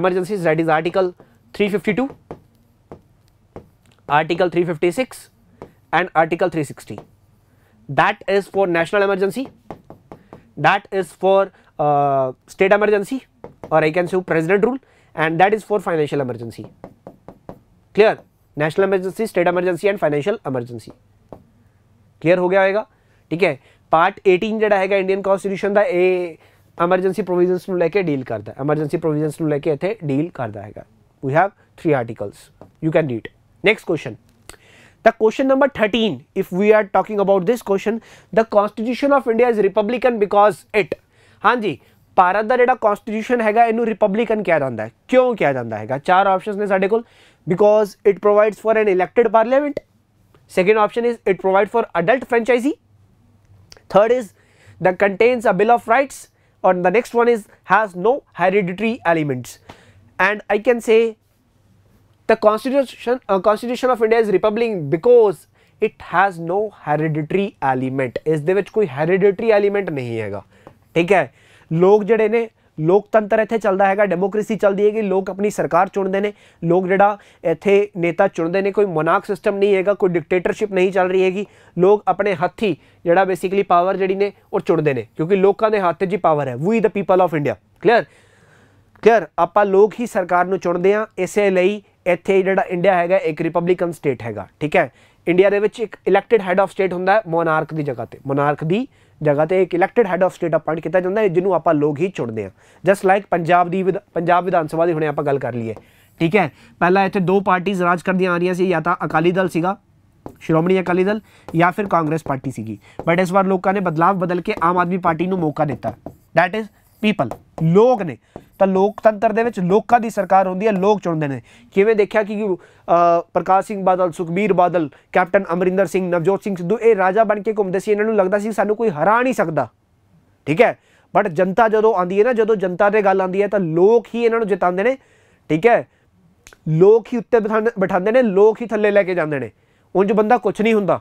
Speaker 1: emergencies that is article 352 article 356 and article 360 that is for national emergency that is for uh, state emergency or i can say president rule and that is for financial emergency clear national emergency state emergency and financial emergency clear ho gaya hoga ठीक है part eighteen जो है Indian constitution का ये emergency provision लैके deal करता है emergency provision लैके इतने डील करता है we have three articles you can read next question the question number thirteen if we are talking about this question the constitution of India is republican because it हाँ जी भारत का जो constitution है इन Republican किया जाता है क्यों किया जाता है चार ऑप्शन ने साडे को because it provides for an elected parliament second option is it provide for adult franchise third is the contains a bill of rights or the next one is has no hereditary elements and I can say the constitution uh, constitution of India is republic because it has no hereditary element is de vich koi hereditary element nahi hai ga theek hai log jade ne ਲੋਕਤੰਤਰ ਇੱਥੇ ਚੱਲਦਾ ਹੈਗਾ democracy ਚੱਲਦੀ ਹੈਗੀ ਲੋਕ ਆਪਣੀ ਸਰਕਾਰ ਚੁਣਦੇ ਨੇ ਲੋਕ ਜਿਹੜਾ ਇੱਥੇ ਨੇਤਾ ਚੁਣਦੇ ਨੇ ਕੋਈ ਮੋਨਾਰਕ ਸਿਸਟਮ ਨਹੀਂ ਹੈਗਾ ਕੋਈ ਡਿਕਟੇਟਰਸ਼ਿਪ ਨਹੀਂ ਚੱਲ ਰਹੀ ਹੈਗੀ ਲੋਕ ਆਪਣੇ ਹੱਥੀ ਜਿਹੜਾ ਬੇਸਿਕਲੀ ਪਾਵਰ ਜਿਹੜੀ ਨੇ ਉਹ ਚੁਣਦੇ ਨੇ ਕਿਉਂਕਿ ਲੋਕਾਂ ਦੇ ਹੱਥ 'ਚ ਹੀ ਪਾਵਰ ਹੈ we the people of India clear clear ਆਪਾਂ ਲੋਕ ਹੀ ਸਰਕਾਰ ਨੂੰ ਚੁਣਦੇ ਆ ਇਸੇ ਲਈ ਇੱਥੇ ਜਿਹੜਾ ਇੰਡੀਆ ਹੈਗਾ ਇੱਕ ਰਿਪਬਲਿਕਨ ਸਟੇਟ ਹੈਗਾ ਠੀਕ ਹੈ ਇੰਡੀਆ ਦੇ ਵਿੱਚ ਇੱਕ ਇਲੈਕਟਿਡ ਹੈਡ ਆਫ ਸਟੇਟ ਹੁੰਦਾ ਹੈ ਮੋਨਾਰਕ ਦੀ ਜਗ੍ਹਾ ਤੇ ਮੋਨਾਰਕ ਦੀ ਜਗ੍ਹਾ ਤੇ ਇੱਕ elected head of state appoint ਕੀਤਾ ਜਾਂਦਾ ਹੈ ਜਿਹਨੂੰ ਆਪਾਂ ਲੋਕ ਹੀ ਚੁਣਦੇ ਆ ਜਸਟ ਲਾਈਕ ਪੰਜਾਬ ਦੀ ਪੰਜਾਬ ਵਿਧਾਨ ਸਭਾ ਦੀ ਹੁਣੇ ਆਪਾਂ ਗੱਲ ਕਰ ਲਈਏ ਠੀਕ ਹੈ ਪਹਿਲਾਂ ਇੱਥੇ ਦੋ ਪਾਰਟੀਆਂ ਰਾਜ ਕਰਦੀਆਂ ਆ ਰਹੀਆਂ ਸੀ ਜਾਂ ਤਾਂ ਅਕਾਲੀ ਦਲ ਸੀਗਾ ਸ਼੍ਰੋਮਣੀ ਅਕਾਲੀ ਦਲ ਜਾਂ ਫਿਰ ਕਾਂਗਰਸ ਪਾਰਟੀ ਸੀਗੀ ਬਟ ਇਸ ਵਾਰ ਲੋਕਾਂ ਨੇ ਬਦਲਾਅ ਬਦਲ ਕੇ ਆਮ ਆਦਮੀ ਪਾਰਟੀ ਨੂੰ ਮੌਕਾ ਦਿੱਤਾ ਥੈਟ ਇਜ਼ ਪੀਪਲ ਲੋਕ ਨੇ ਤਾਂ ਲੋਕਤੰਤਰ ਦੇ ਵਿੱਚ ਲੋਕਾਂ ਦੀ ਸਰਕਾਰ ਹੁੰਦੀ ਹੈ ਲੋਕ ਚੁਣਦੇ ਨੇ ਕਿਵੇਂ ਦੇਖਿਆ ਕਿ ਪ੍ਰਕਾਸ਼ ਸਿੰਘ ਬਾਦਲ ਸੁਖਬੀਰ ਬਾਦਲ ਕੈਪਟਨ ਅਮਰਿੰਦਰ ਸਿੰਘ ਨਵਜੋਤ ਸਿੰਘ ਸਿੱਧੂ ਇਹ ਰਾਜਾ ਬਣ ਕੇ ਘੁੰਮਦੇ ਸੀ ਇਹਨਾਂ ਨੂੰ ਲੱਗਦਾ ਸੀ ਸਾਨੂੰ ਕੋਈ ਹਰਾ ਨਹੀਂ ਸਕਦਾ ਠੀਕ ਹੈ ਬਟ ਜਨਤਾ ਜਦੋਂ ਆਂਦੀ ਹੈ ਨਾ ਜਦੋਂ ਜਨਤਾ ਦੇ ਗੱਲ ਆਂਦੀ ਹੈ ਤਾਂ ਲੋਕ ਹੀ ਇਹਨਾਂ ਨੂੰ ਜਿਤਾਉਂਦੇ ਨੇ ਠੀਕ ਹੈ ਲੋਕ ਹੀ ਉੱਤੇ ਬਿਠਾਉਂਦੇ ਨੇ ਲੋਕ ਹੀ ਥੱਲੇ ਲੈ ਕੇ ਜਾਂਦੇ ਨੇ ਉਂਝ ਬੰਦਾ ਕੁਝ ਨਹੀਂ ਹੁੰਦਾ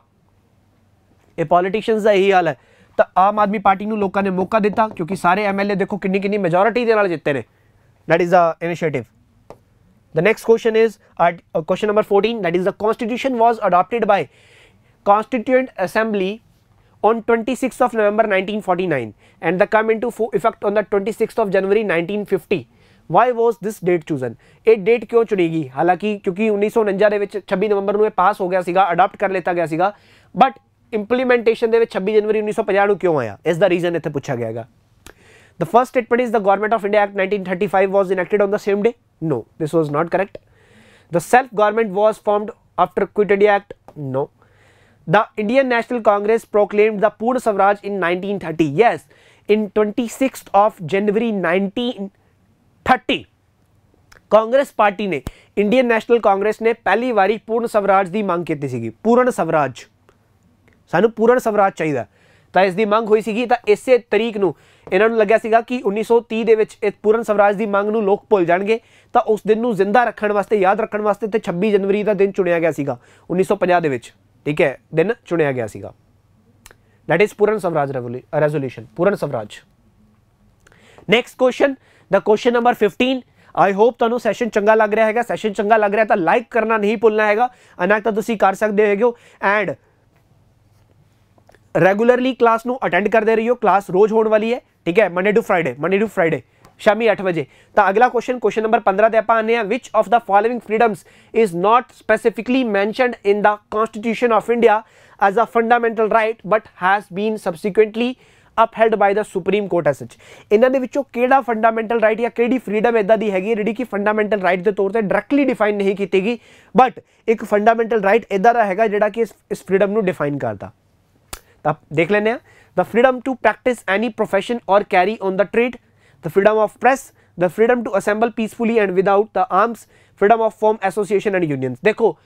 Speaker 1: ਇਹ ਪੋਲੀਟੀਸ਼ੀਅਨਸ ਦਾ ਇਹੀ ਹਾਲ ਹੈ तो आम आदमी पार्टी ने लोगों ने मौका दिता क्योंकि सारे एम एल ए देखो कि मेजोरिटी के जितते हैं that is the initiative the next question is question number fourteen that is the constitution was adopted by constituent assembly on twenty six of November nineteen forty nine and the come in to फो effect on the twenty six of January nineteen fifty why was this date chosen ये डेट क्यों चुनेगी हालांकि क्योंकि उन्नीस सौ उन्जा छब्बी नवंबर में पास हो गया अडोप्ट कर लिता गया बट इंप्लीमेंटेशन छब्बी जनवरी उन्नीस सौ पाया क्यों आया इस द रीजन इतने पूछा गया है the first statement is the government of India act nineteen thirty five was enacted on the same day no this was not correct the self government was formed after quit India act no the Indian national Congress proclaimed the Purna Swaraj in nineteen thirty yes in twenty six of January nineteen thirty Congress party ने Indian national Congress ने पहली बार पूर्ण स्वराज की मांग की पूर्ण स्वराज ਸਾਨੂੰ ਪੂਰਨ ਸਵਰਾਜ ਚਾਹੀਦਾ ਤਾਂ ਇਸ ਦੀ ਮੰਗ ਹੋਈ ਸੀਗੀ ਤਾਂ ਇਸੇ ਤਰੀਕ ਨੂੰ ਇਹਨਾਂ ਨੂੰ ਲੱਗਿਆ ਸੀਗਾ ਕਿ 1930 ਦੇ ਵਿੱਚ ਇਹ ਪੂਰਨ ਸਵਰਾਜ ਦੀ ਮੰਗ ਨੂੰ ਲੋਕ ਭੁੱਲ ਜਾਣਗੇ ਤਾਂ ਉਸ ਦਿਨ ਨੂੰ ਜ਼ਿੰਦਾ ਰੱਖਣ ਵਾਸਤੇ ਯਾਦ ਰੱਖਣ ਵਾਸਤੇ ਤੇ 26 ਜਨਵਰੀ ਦਾ ਦਿਨ ਚੁਣਿਆ ਗਿਆ ਸੀਗਾ 1950 ਦੇ ਵਿੱਚ ਠੀਕ ਹੈ ਦਿਨ ਚੁਣਿਆ ਗਿਆ ਸੀਗਾ that is puran swaraj resolution puran swaraj next question the question number 15 I hope ਤੁਹਾਨੂੰ ਸੈਸ਼ਨ ਚੰਗਾ ਲੱਗ ਰਿਹਾ ਹੈਗਾ ਸੈਸ਼ਨ ਚੰਗਾ ਲੱਗ ਰਿਹਾ ਤਾਂ ਲਾਈਕ ਕਰਨਾ ਨਹੀਂ ਭੁੱਲਣਾ ਹੈਗਾ ਅਨਕ ਤਾਂ ਤੁਸੀਂ ਕਰ ਸਕਦੇ ਹੋਗੇ ਐਂਡ रेगुलरली क्लास में अटेंड कर दे रही हो क्लास रोज होने वाली है ठीक है Monday to Friday Monday to Friday शामी अठ बजे तो अगला क्वेश्चन क्वेश्चन नंबर पंद्रह से आप आने which of the following freedoms is not specifically mentioned in the constitution of India as a fundamental right but has been subsequently upheld by the supreme court S H इन्होंने के fundamental right या कि freedom इदा की हैगी जी कि fundamental right के तौर पर डायरैक्टली डिफाइन नहीं की गई बट एक फंडामेंटल राइट इदा का है जो कि इस इस फ्रीडम डिफाइन करता आप देख लेने हैं the freedom to practice any profession or carry on the trade the freedom of press the freedom to assemble peacefully and without the arms freedom of form association and union देखो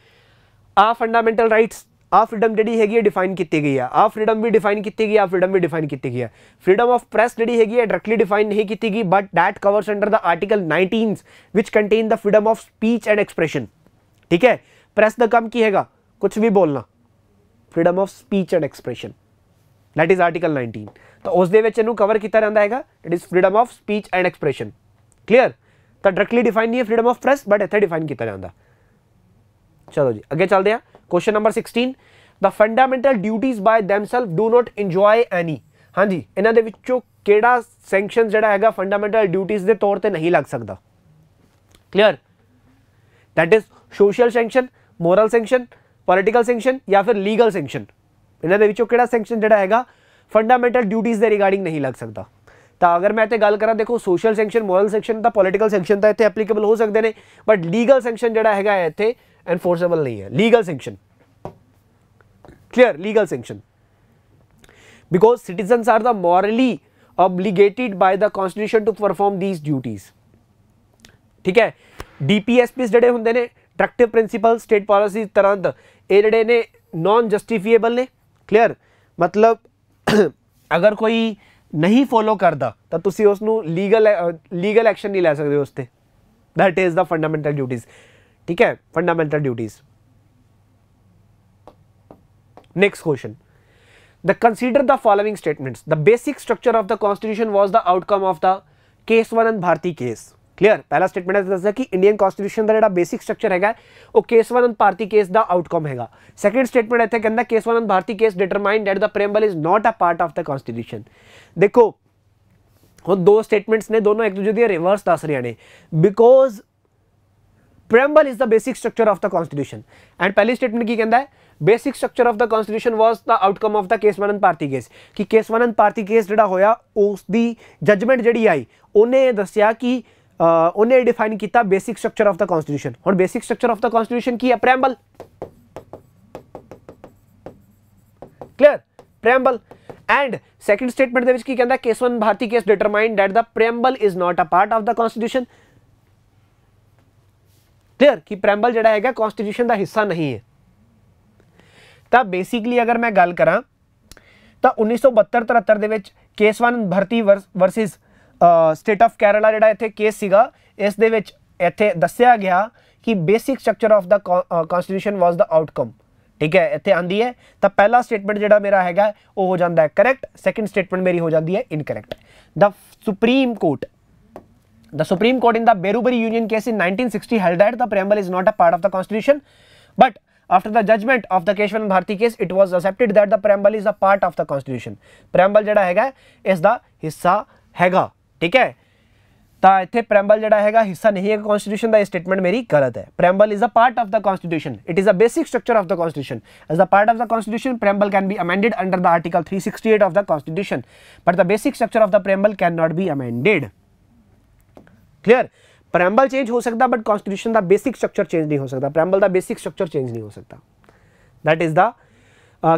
Speaker 1: आ fundamental rights आ freedom जी है define की गई है आ freedom भी define की गई आ फ्रीडम भी डिफाइन की गई है फ्रीडम ऑफ प्रेस जी है डायरेक्टली डिफाइन नहीं की गई but that covers under the article nineteen which contain the freedom of speech and expression ठीक है प्रेस द कम की है कुछ भी बोलना freedom of speech and expression that is article 19 ਤਾਂ ਉਸ ਦੇ ਵਿੱਚ ਇਹਨੂੰ ਕਵਰ ਕੀਤਾ ਜਾਂਦਾ ਹੈਗਾ it is freedom of speech and expression clear ਤਾਂ ਡਾਇਰੈਕਟਲੀ ਡਿਫਾਈਨ ਨਹੀਂ ਹੈ ਫਰੀडम ਆਫ ਪ੍ਰੈਸ ਬਟ ਇੱਥੇ ਡਿਫਾਈਨ ਕੀਤਾ ਜਾਂਦਾ ਚਲੋ ਜੀ ਅੱਗੇ ਚੱਲਦੇ ਆ question number 16 the fundamental duties by themselves do not enjoy any ਹਾਂਜੀ ਇਹਨਾਂ ਦੇ ਵਿੱਚੋਂ ਕਿਹੜਾ ਸੈਂਕਸ਼ਨ ਜਿਹੜਾ ਹੈਗਾ ਫੰਡਾਮੈਂਟਲ ਡਿਊਟੀਜ਼ ਦੇ ਤੌਰ ਤੇ ਨਹੀਂ ਲੱਗ ਸਕਦਾ clear that is social sanction moral sanction political sanction या फिर legal sanction इन्हों के सेंक्शन जोड़ा है फंडामेंटल ड्यूटीज़ के रिगार्डिंग नहीं लग सकता तो अगर मैं इतने गल करा देखो सोशल सेंक्शन मॉरल सेंक्शन तो पोलीटल सेंक्शन तो इतने एप्लीकेबल हो सकते हैं बट लीगल सेंक्शन जो है इतने एनफोर्सेबल नहीं है legal sanction clear legal sanction because citizen are the morally obligated by the constitution to perform these duties ठीक है डी पी एस पीज जो होंगे ने डक्टिव प्रिंसीपल स्टेट पॉलिसी तरह ये जड़े ने नॉन जस्टिफिएबल ने क्लियर मतलब अगर कोई नहीं फॉलो करता तो तुम उस लीगल लीगल एक्शन नहीं लै सकते उससे that is the fundamental duties ठीक है fundamental duties next question the consider the following statements the basic structure of the constitution was the outcome of the Kesavananda Bharati case clear पहला स्टेटमेंट है दसदा कि इंडियन कॉन्स्टिट्यूशन का जो बेसिक स्ट्रक्चर है वो केसवानंद भारती केस का आउटकम है सैकेंड स्टेटमेंट इतने कहना Kesavananda Bharati case determine that the preamble is not a part of the constitution देखो हम दो स्टेटमेंट्स ने दोनों एक दूजे दिवर्स दस रहे हैं because preamble is the basic structure of the constitution and पहली स्टेटमेंट की कहना है basic structure of the constitution was the outcome of the Kesavananda Bharati case कि केसवानंद भारती केस जो हो उसकी जजमेंट जी आई उन्हें दसिया कि उन्हें डिफाइन किया basic structure of the constitution हम basic structure of the constitution की है preamble clear preamble and second statement की कहता Kesavananda Bharati case determine that the preamble is not a part of the constitution clear कि preamble जो है constitution का हिस्सा नहीं है तो बेसिकली अगर मैं गल करा तो उन्नीस सौ बहत्तर तिहत्तर केस वन भर्ती वर्स वर्सिज़ स्टेट ऑफ कैरला जोड़ा इतने केस इस इतने दसिया गया कि basic structure of the constitution was the outcome ठीक है इतने आँदी है तो पहला स्टेटमेंट जो मेरा हैगा वो हो जाता है करैक्ट सैकेंड स्टेटमेंट मेरी हो जाती है incorrect the supreme court the supreme court in the Berubari union case in nineteen sixty held that the preamble is not a part of the constitution but after the judgment of the Kesavananda Bharati case it was accepted that the preamble is a part of the constitution preamble जोड़ा है इसका हिस्सा हैगा ठीक है तो इतने preamble जो है हिस्सा नहीं है कॉन्स्टिट्यूशन का स्टेटमेंट मेरी गलत है preamble is a part of the constitution it is a basic structure of the constitution as a part of the constitution preamble can be amended under the article three sixty eight of the constitution but the basic structure of the preamble can not be amended clear preamble change हो सकता but constitution का basic structure change नहीं हो सकता preamble का basic structure change नहीं हो सकता that is the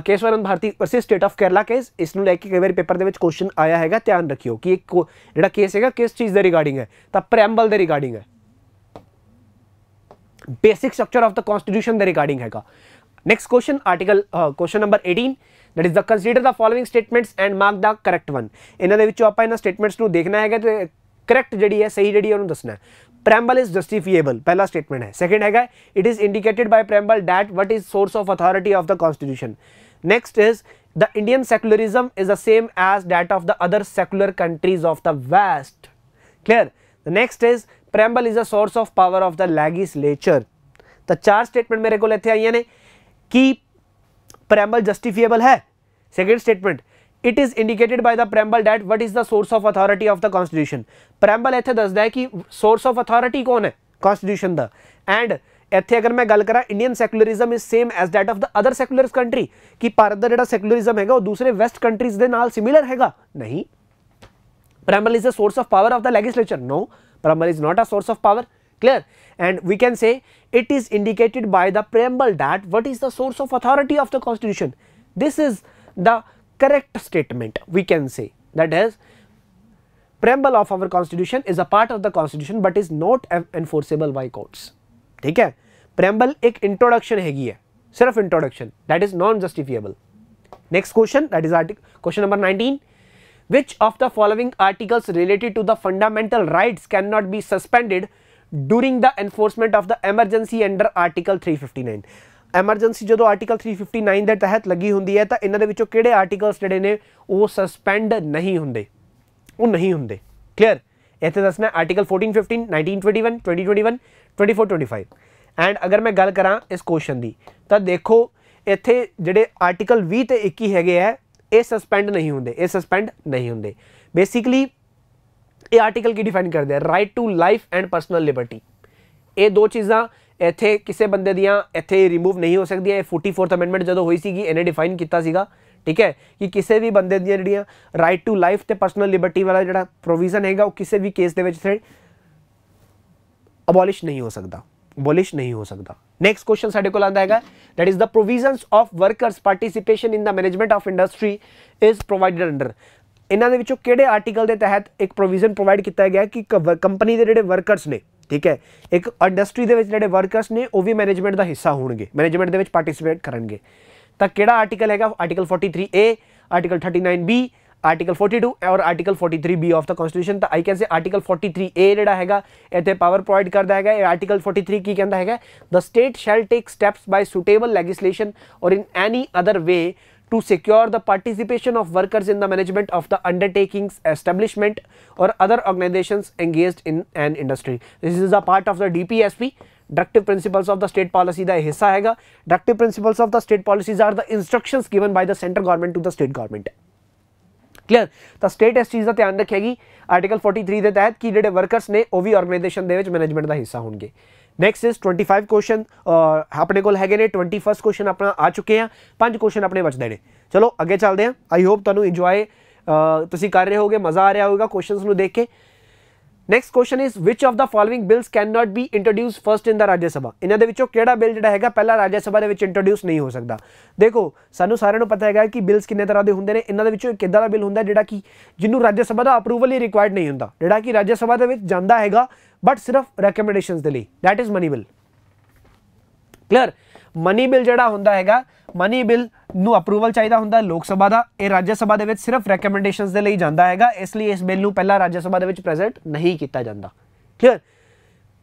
Speaker 1: Kesavananda Bharati versus state of Kerala case ਇਸ ਨੂੰ ਲੈ ਕੇ ਕਈ ਵਾਰੀ ਪੇਪਰ ਦੇ ਵਿੱਚ ਕੁਐਸਚਨ ਆਇਆ ਹੈਗਾ ਧਿਆਨ ਰੱਖਿਓ ਕਿ ਇਹ ਜਿਹੜਾ ਕੇਸ ਹੈਗਾ ਕਿਸ ਚੀਜ਼ ਦੇ ਰਿਗਾਰਡਿੰਗ ਹੈ ਤਾਂ ਪ੍ਰੈਮਬਲ ਦੇ ਰਿਗਾਰਡਿੰਗ ਹੈ basic structure of the constitution the regarding hai next question article uh, question number 18 that is the consider the following statements and mark the correct one ਇਹਨਾਂ ਦੇ ਵਿੱਚੋਂ ਆਪਾਂ ਇਹਨਾਂ ਸਟੇਟਮੈਂਟਸ ਨੂੰ ਦੇਖਣਾ ਹੈਗਾ ਤੇ ਕਰੈਕਟ ਜਿਹੜੀ ਹੈ ਸਹੀ ਜਿਹੜੀ ਉਹਨੂੰ ਦੱਸਣਾ प्रेम्बल इज जस्टिफिएबल पहला स्टेटमेंट है सेकेंड है it is indicated by preamble that what is source of authority of the constitution next is the Indian secularism is the same as that of the other secular countries of the west clear next is preamble is a source of power of the legis तो चार statement मेरे को लेते आइए ने कि preamble justifiable है second statement it is indicated by the preamble that what is the source of authority of the constitution preamble ਇੱਥੇ ਦੱਸਦਾ ਹੈ ਕਿ source of authority ਕੌਣ ਹੈ constitution ਦਾ and ਇੱਥੇ ਅਗਰ ਮੈਂ ਗੱਲ ਕਰਾਂ Indian same as that of the other secularist country seculars country ਕਿ ਭਾਰਤ ਦਾ secularism ਸੈਕੂਲਰਿਜ਼ਮ ਹੈਗਾ ਉਹ ਦੂਸਰੇ the ਕੰਟਰੀਜ਼ ਦੇ ਨਾਲ ਸਿਮਿਲਰ ਹੈਗਾ ਨਹੀਂ preamble is the source of power of the legislature no preamble is not a source of power clear and we can say it is indicated by the preamble that what is the source of authority of the constitution this is the correct statement we can say that is preamble of our constitution is a part of the constitution but is not enforceable by courts ठीक है preamble एक introduction हैगी है सिर्फ introduction that is non justifiable next question that is article question number 19 which of the following articles related to the fundamental rights cannot be suspended during the enforcement of the emergency under article 359 emergency जो article three fifty nine के तहत लगी होंगी है तो इन्होंने कि articles जोड़े ने सस्पेंड नहीं होंगे वो नहीं होंगे क्लीयर इतने दसना article fourteen fifteen nineteen twenty one twenty twenty one twenty four twenty five and अगर मैं गल करा इस क्वेश्चन की तो देखो इतने जोड़े आर्टिकल भी इक्की है ये सस्पेंड नहीं होंगे ये सस्पेंड नहीं होंगे बेसिकली आर्टिकल की डिफाइन करते हैं right to life and personal liberty ये दो चीज़ा इतने किसी बंद दथे रिमूव नहीं हो सकती है फोर्टी फोर्थ अमेंडमेंट जो हुई थी इन्हें डिफाइन किया ठीक है कि किसी भी बंद दिडिया राइट टू लाइफ तो परसनल लिबर्टी वाला जो प्रोविजन है किसी भी केस के अबोलिश नहीं हो सकता अबोलिश नहीं हो सकता नैक्सट क्वेश्चन साढ़े को आता है that is the provision of workers participation in the management of industry is provide under इन्होंने कि आर्टिकल के तहत एक प्रोविजन प्रोवाइड किया गया कि कंपनी के जोड़े वर्करस ने ਠੀਕ ਹੈ ਇੱਕ ਇੰਡਸਟਰੀ ਦੇ ਵਿੱਚ ਜਿਹੜੇ ਵਰਕਰਸ ਨੇ ਉਹ ਵੀ ਮੈਨੇਜਮੈਂਟ ਦਾ ਹਿੱਸਾ ਹੋਣਗੇ ਮੈਨੇਜਮੈਂਟ ਦੇ ਵਿੱਚ ਪਾਰਟਿਸਿਪੇਟ ਕਰਨਗੇ ਤਾਂ ਕਿਹੜਾ ਆਰਟੀਕਲ ਹੈਗਾ article 43A article 39B article 42 ਔਰ article 43B of the constitution ਤਾਂ I can say article 43A ਜਿਹੜਾ ਹੈਗਾ ਇੱਥੇ ਪਾਵਰ ਪ੍ਰੋਵਾਈਡ ਕਰਦਾ ਹੈਗਾ ਇਹ ਆਰਟੀਕਲ 43 ਕੀ ਕਹਿੰਦਾ ਹੈਗਾ the state shall take steps by suitable legislation or in any other way to secure the participation of workers in the management of the undertakings establishment or other organizations engaged in an industry this is a part of the dpsp directive principles of the state policy da hissa हैगा directive principles of the state policies are the instructions given by the central government to the state government clear तो state इस चीज़ का ध्यान रखेगी article 43 ਦੇ ਤਹਿਤ ਕਿ ਜਿਹੜੇ ਵਰਕਰਸ ਨੇ ਉਹ ਵੀ ਆਰਗੇਨਾਈਜੇਸ਼ਨ ਦੇ मैनेजमेंट का हिस्सा ਹਿੱਸਾ नेक्स्ट इज 25 क्वेश्चन अपने को है ने ट्वेंटी फर्स्ट क्वेश्चन अपना आ चुके हैं पांच क्वेश्चन अपने बचते ने ਚਲੋ ਅੱਗੇ ਚੱਲਦੇ ਹਾਂ ਆਈ ਹੋਪ ਤੁਹਾਨੂੰ ਇੰਜੋਏ ਤੁਸੀਂ ਕਰ ਰਹੇ ਹੋਗੇ ਮਜ਼ਾ ਆ ਰਿਹਾ ਹੋਵੇਗਾ ਕੁਐਸਚਨਸ ਨੂੰ ਦੇਖ ਕੇ next question is which of the following bills can not be introduce first in the Rajya Sabha ਇਹਨਾਂ ਦੇ ਵਿੱਚੋਂ ਕਿਹੜਾ ਬਿਲ ਜਿਹੜਾ ਹੈਗਾ ਪਹਿਲਾ ਰਾਜ ਸਭਾ ਦੇ ਵਿੱਚ ਇੰਟਰੋਡਿਊਸ ਨਹੀਂ ਹੋ ਸਕਦਾ ਦੇਖੋ ਸਾਨੂੰ ਸਾਰਿਆਂ ਨੂੰ ਪਤਾ ਹੈਗਾ ਕਿ ਬਿਲਸ ਕਿੰਨੇ ਤਰ੍ਹਾਂ ਦੇ ਹੁੰਦੇ ਨੇ ਇਹਨਾਂ ਦੇ ਵਿੱਚੋਂ ਕਿੱਦਾਂ ਦਾ ਬਿਲ ਹੁੰਦਾ ਜਿਹੜਾ ਕਿ ਜਿਹਨੂੰ ਰਾਜ ਸਭਾ ਦਾ ਅਪਰੂਵਲ ਹੀ ਰਿਕੁਆਇਰਡ ਨਹੀਂ ਹੁੰਦਾ ਜਿਹੜਾ ਕਿ ਰਾਜ ਸਭਾ ਦੇ ਵਿੱਚ ਜਾਂਦਾ ਹੈਗਾ ਬਟ ਸਿਰਫ ਰეკਮੈਂਡੇਸ਼ਨਸ ਦੇ ਲਈ that is money bill clear money bill ਜਿਹੜਾ ਹੁੰਦਾ ਹੈਗਾ ਮਨੀ ਬਿਲ ਨੂੰ ਅਪਰੂਵਲ ਚਾਹੀਦਾ ਹੁੰਦਾ ਲੋਕ ਸਭਾ ਦਾ ਇਹ ਰਾਜ ਸਭਾ ਦੇ ਵਿੱਚ ਸਿਰਫ ਰეკਮੈਂਡੇਸ਼ਨਸ ਦੇ ਲਈ ਜਾਂਦਾ ਹੈਗਾ ਇਸ ਲਈ ਇਸ ਬਿਲ ਨੂੰ ਪਹਿਲਾਂ ਰਾਜ ਸਭਾ ਦੇ ਵਿੱਚ ਪ੍ਰੈਜ਼ੈਂਟ ਨਹੀਂ ਕੀਤਾ ਜਾਂਦਾ ਕਲੀਅਰ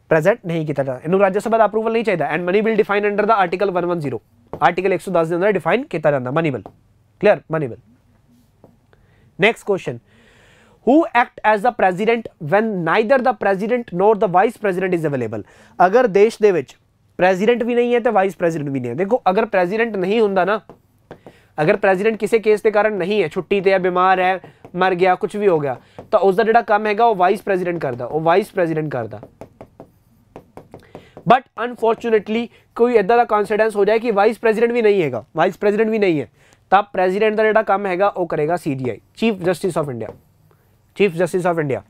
Speaker 1: ਪ੍ਰੈਜ਼ੈਂਟ ਨਹੀਂ ਕੀਤਾ ਜਾਂਦਾ ਇਹਨੂੰ ਰਾਜ ਸਭਾ ਦਾ ਅਪਰੂਵਲ ਨਹੀਂ ਚਾਹੀਦਾ and money bill define under the article 110 article 110 ਦੇ ਅੰਦਰ ਡਿਫਾਈਨ ਕੀਤਾ ਜਾਂਦਾ money bill clear money bill next question who act as the president when neither the president nor the vice president is available अगर देश के ਵਿੱਚ president ਵੀ ਨਹੀਂ ਹੈ ਤੇ ਵਾਈਸ ਪ੍ਰੈਜ਼ੀਡੈਂਟ ਵੀ ਨਹੀਂ ਹੈ ਦੇਖੋ ਅਗਰ ਪ੍ਰੈਜ਼ੀਡੈਂਟ ਨਹੀਂ ਹੁੰਦਾ ਨਾ ਅਗਰ ਪ੍ਰੈਜ਼ੀਡੈਂਟ ਕਿਸੇ ਕੇਸ ਦੇ ਕਾਰਨ ਨਹੀਂ ਹੈ ਛੁੱਟੀ ਤੇ बीमार है मर गया कुछ भी हो गया तो उसका जो काम है ਕੰਮ ਹੈਗਾ ਉਹ ਵਾਈਸ ਪ੍ਰੈਜ਼ੀਡੈਂਟ ਕਰਦਾ ਉਹ ਵਾਈਸ बट अनफोर्चुनेटली कोई इदा का कॉन्फिडेंस हो जाए कि वाइस प्रेजिडेंट भी नहीं है वाइस प्रेजिडेंट भी नहीं है तब प्रेजीडेंट का जो काम है वह करेगा C D I chief justice of India chief justice of India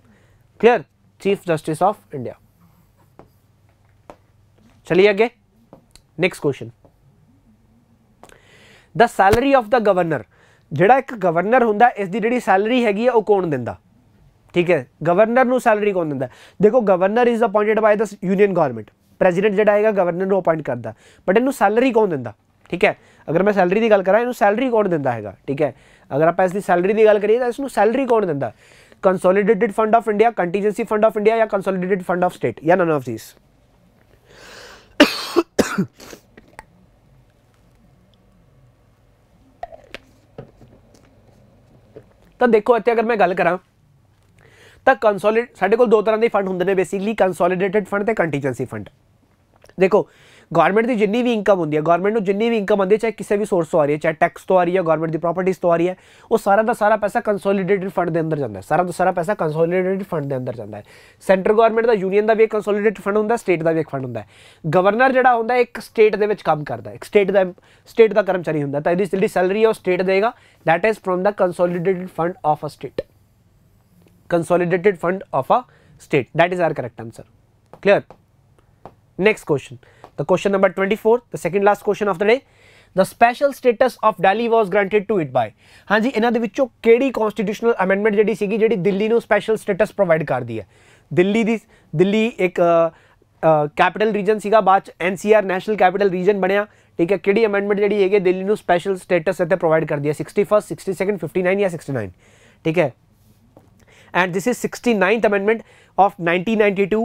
Speaker 1: clear chief justice of India चलिए आगे next question the salary of the governor ਜਿਹੜਾ ਇੱਕ ਗਵਰਨਰ ਹੁੰਦਾ ਇਸ ਦੀ ਜਿਹੜੀ ਸੈਲਰੀ ਹੈਗੀ ਆ ਉਹ ਕੌਣ ਦਿੰਦਾ ਠੀਕ ਹੈ ਗਵਰਨਰ ਨੂੰ ਸੈਲਰੀ ਕੌਣ ਦਿੰਦਾ ਦੇਖੋ governor is appointed by the union government president ਜਿਹੜਾ ਹੈਗਾ ਗਵਰਨਰ ਨੂੰ ਅਪਾਇੰਟ ਕਰਦਾ ਬਟ ਇਹਨੂੰ ਸੈਲਰੀ ਕੌਣ ਦਿੰਦਾ ਠੀਕ ਹੈ ਅਗਰ ਮੈਂ ਸੈਲਰੀ ਦੀ ਗੱਲ ਕਰਾਂ ਇਹਨੂੰ ਸੈਲਰੀ ਕੌਣ ਦਿੰਦਾ ਹੈਗਾ ਠੀਕ ਹੈ ਅਗਰ ਆਪਾਂ ਇਸ ਦੀ ਸੈਲਰੀ ਦੀ ਗੱਲ ਕਰੀਏ ਤਾਂ ਇਸ ਨੂੰ ਸੈਲਰੀ ਕੌਣ ਦਿੰਦਾ consolidated fund of India contingency fund of India या कंसोलिडेटेड फंड ऑफ स्टेट या नन ऑफ दीज तो देखो इतने अगर मैं गल करा तो कंसोलिड साढ़े को दो तरह के फंड होंगे ने basically consolidated fund contingency fund देखो ਗਵਰਨਮੈਂਟ ਦੀ ਜਿੰਨੀ ਵੀ ਇਨਕਮ ਹੁੰਦੀ ਹੈ ਗਵਰਨਮੈਂਟ ਨੂੰ ਜਿੰਨੀ ਵੀ ਇਨਕਮ ਆਉਂਦੀ ਹੈ ਚਾਹੇ ਕਿਸੇ ਵੀ ਸੋਰਸ ਤੋਂ ਆ ਰਹੀ ਹੈ ਚਾਹੇ ਟੈਕਸ ਤੋਂ ਆ ਰਹੀ ਹੈ ਗਵਰਨਮੈਂਟ ਦੀ ਪ੍ਰਾਪਰਟੀਜ਼ ਤੋਂ ਆ ਰਹੀ ਹੈ ਉਹ ਸਾਰਾ ਦਾ ਸਾਰਾ ਪੈਸਾ ਕੰਸੋਲੀਡੇਟਡ ਫੰਡ ਦੇ ਅੰਦਰ ਜਾਂਦਾ ਹੈ ਸਾਰਾ ਦਾ ਸਾਰਾ ਪੈਸਾ ਕੰਸੋਲੀਡੇਟਡ ਫੰਡ ਦੇ ਅੰਦਰ ਜਾਂਦਾ ਹੈ ਸੈਂਟਰ ਗਵਰਨਮੈਂਟ ਦਾ ਯੂਨੀਅਨ ਦਾ ਵੀ ਇੱਕ ਕੰਸੋਲੀਡੇਟਡ ਫੰਡ ਹੁੰਦਾ ਸਟੇਟ ਦਾ ਵੀ ਇੱਕ ਫੰਡ ਹੁੰਦਾ ਹੈ ਗਵਰਨਰ ਜਿਹੜਾ ਹੁੰਦਾ ਇੱਕ ਸਟੇਟ ਦੇ ਵਿੱਚ ਕੰਮ ਕਰਦਾ ਹੈ ਸਟੇਟ ਦਾ ਸਟੇਟ ਦਾ ਕਰਮਚਾਰੀ ਹੁੰਦਾ ਤਾਂ ਇਹਦੀ ਜਿਹੜੀ ਸੈਲਰੀ ਹੈ ਉਹ ਸਟੇਟ ਦੇਗਾ that is from the consolidated fund of a state consolidated fund of a state that is our correct answer clear next question The question number 24, the second last question of the day. The special status of Delhi was granted to it by हाँ जी इन्हों ਵਿੱਚੋਂ ਕਿਹੜੀ constitutional amendment ਜਿਹੜੀ ਸੀਗੀ ਜਿਹੜੀ ਦਿੱਲੀ ਨੂੰ special status provide ਕਰਦੀ ਹੈ ਦਿੱਲੀ ਦੀ ਦਿੱਲੀ ਇੱਕ ਕੈਪੀਟਲ ਰੀਜਨ ਸੀਗਾ ਬਾਅਦ ਚ ਐਨਸੀਆਰ ਨੈਸ਼ਨਲ ਕੈਪੀਟਲ ਰੀਜਨ ਬਣਿਆ ਠੀਕ ਹੈ ਕਿਹੜੀ ਅਮੈਂਡਮੈਂਟ ਜਿਹੜੀ ਹੈਗੀ ਦਿੱਲੀ ਨੂੰ ਸਪੈਸ਼ਲ ਸਟੇਟਸ ਇੱਥੇ ਪ੍ਰੋਵਾਈਡ ਕਰਦੀ ਹੈ 61 नाइन 59 ਜਾਂ 69 ਠੀਕ ਹੈ and this is sixty ninth amendment of nineteen ninety two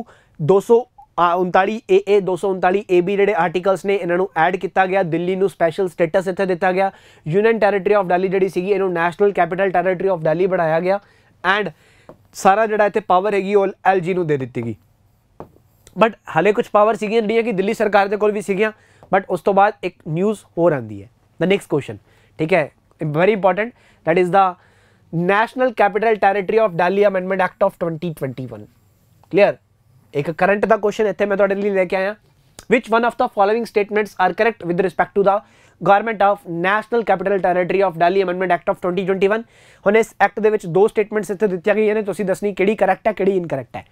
Speaker 1: दो सौ 39 AA 239 AB ਜਿਹੜੇ ਆਰਟੀਕਲਸ ਨੇ ਇਹਨਾਂ ਨੂੰ ਐਡ ਕੀਤਾ ਗਿਆ ਦਿੱਲੀ ਨੂੰ ਸਪੈਸ਼ਲ ਸਟੇਟਸ ਇੱਥੇ ਦਿੱਤਾ ਗਿਆ ਯੂਨੀਅਨ ਟੈਰੀਟਰੀ ਆਫ ਦਿੱਲੀ ਜਿਹੜੀ ਸੀਗੀ ਇਹਨੂੰ national capital territory of Delhi ਬਣਾਇਆ ਗਿਆ ਐਂਡ ਸਾਰਾ ਜਿਹੜਾ ਇੱਥੇ ਪਾਵਰ ਹੈਗੀ ਉਹ ਐਲਜੀ ਨੂੰ ਦੇ ਦਿੱਤੀ ਗਈ ਬਟ ਹਲੇ ਕੁਝ ਪਾਵਰ ਸੀਗੀਆਂ ਜਿਹੜੀਆਂ ਕਿ ਦਿੱਲੀ ਸਰਕਾਰ ਦੇ ਕੋਲ ਵੀ ਸੀਗੀਆਂ ਬਟ ਉਸ ਤੋਂ ਬਾਅਦ ਇੱਕ ਨਿਊਜ਼ ਹੋਰ ਆਂਦੀ ਹੈ ਦ ਨੈਕਸਟ ਕੁਐਸਚਨ ਠੀਕ ਹੈ very important that is the national capital territory of Delhi amendment act of 2021 clear एक करंट का क्वेश्चन इतने मैं थोड़े लिए लेके आया which one of the following statements are correct with respect to the government of national capital territory of Delhi amendment act of twenty twenty one हम इस एक्ट के दो स्टेटमेंट्स इतने दी गई हैं तो अभी दसनी किट है कि इनकरैक्ट है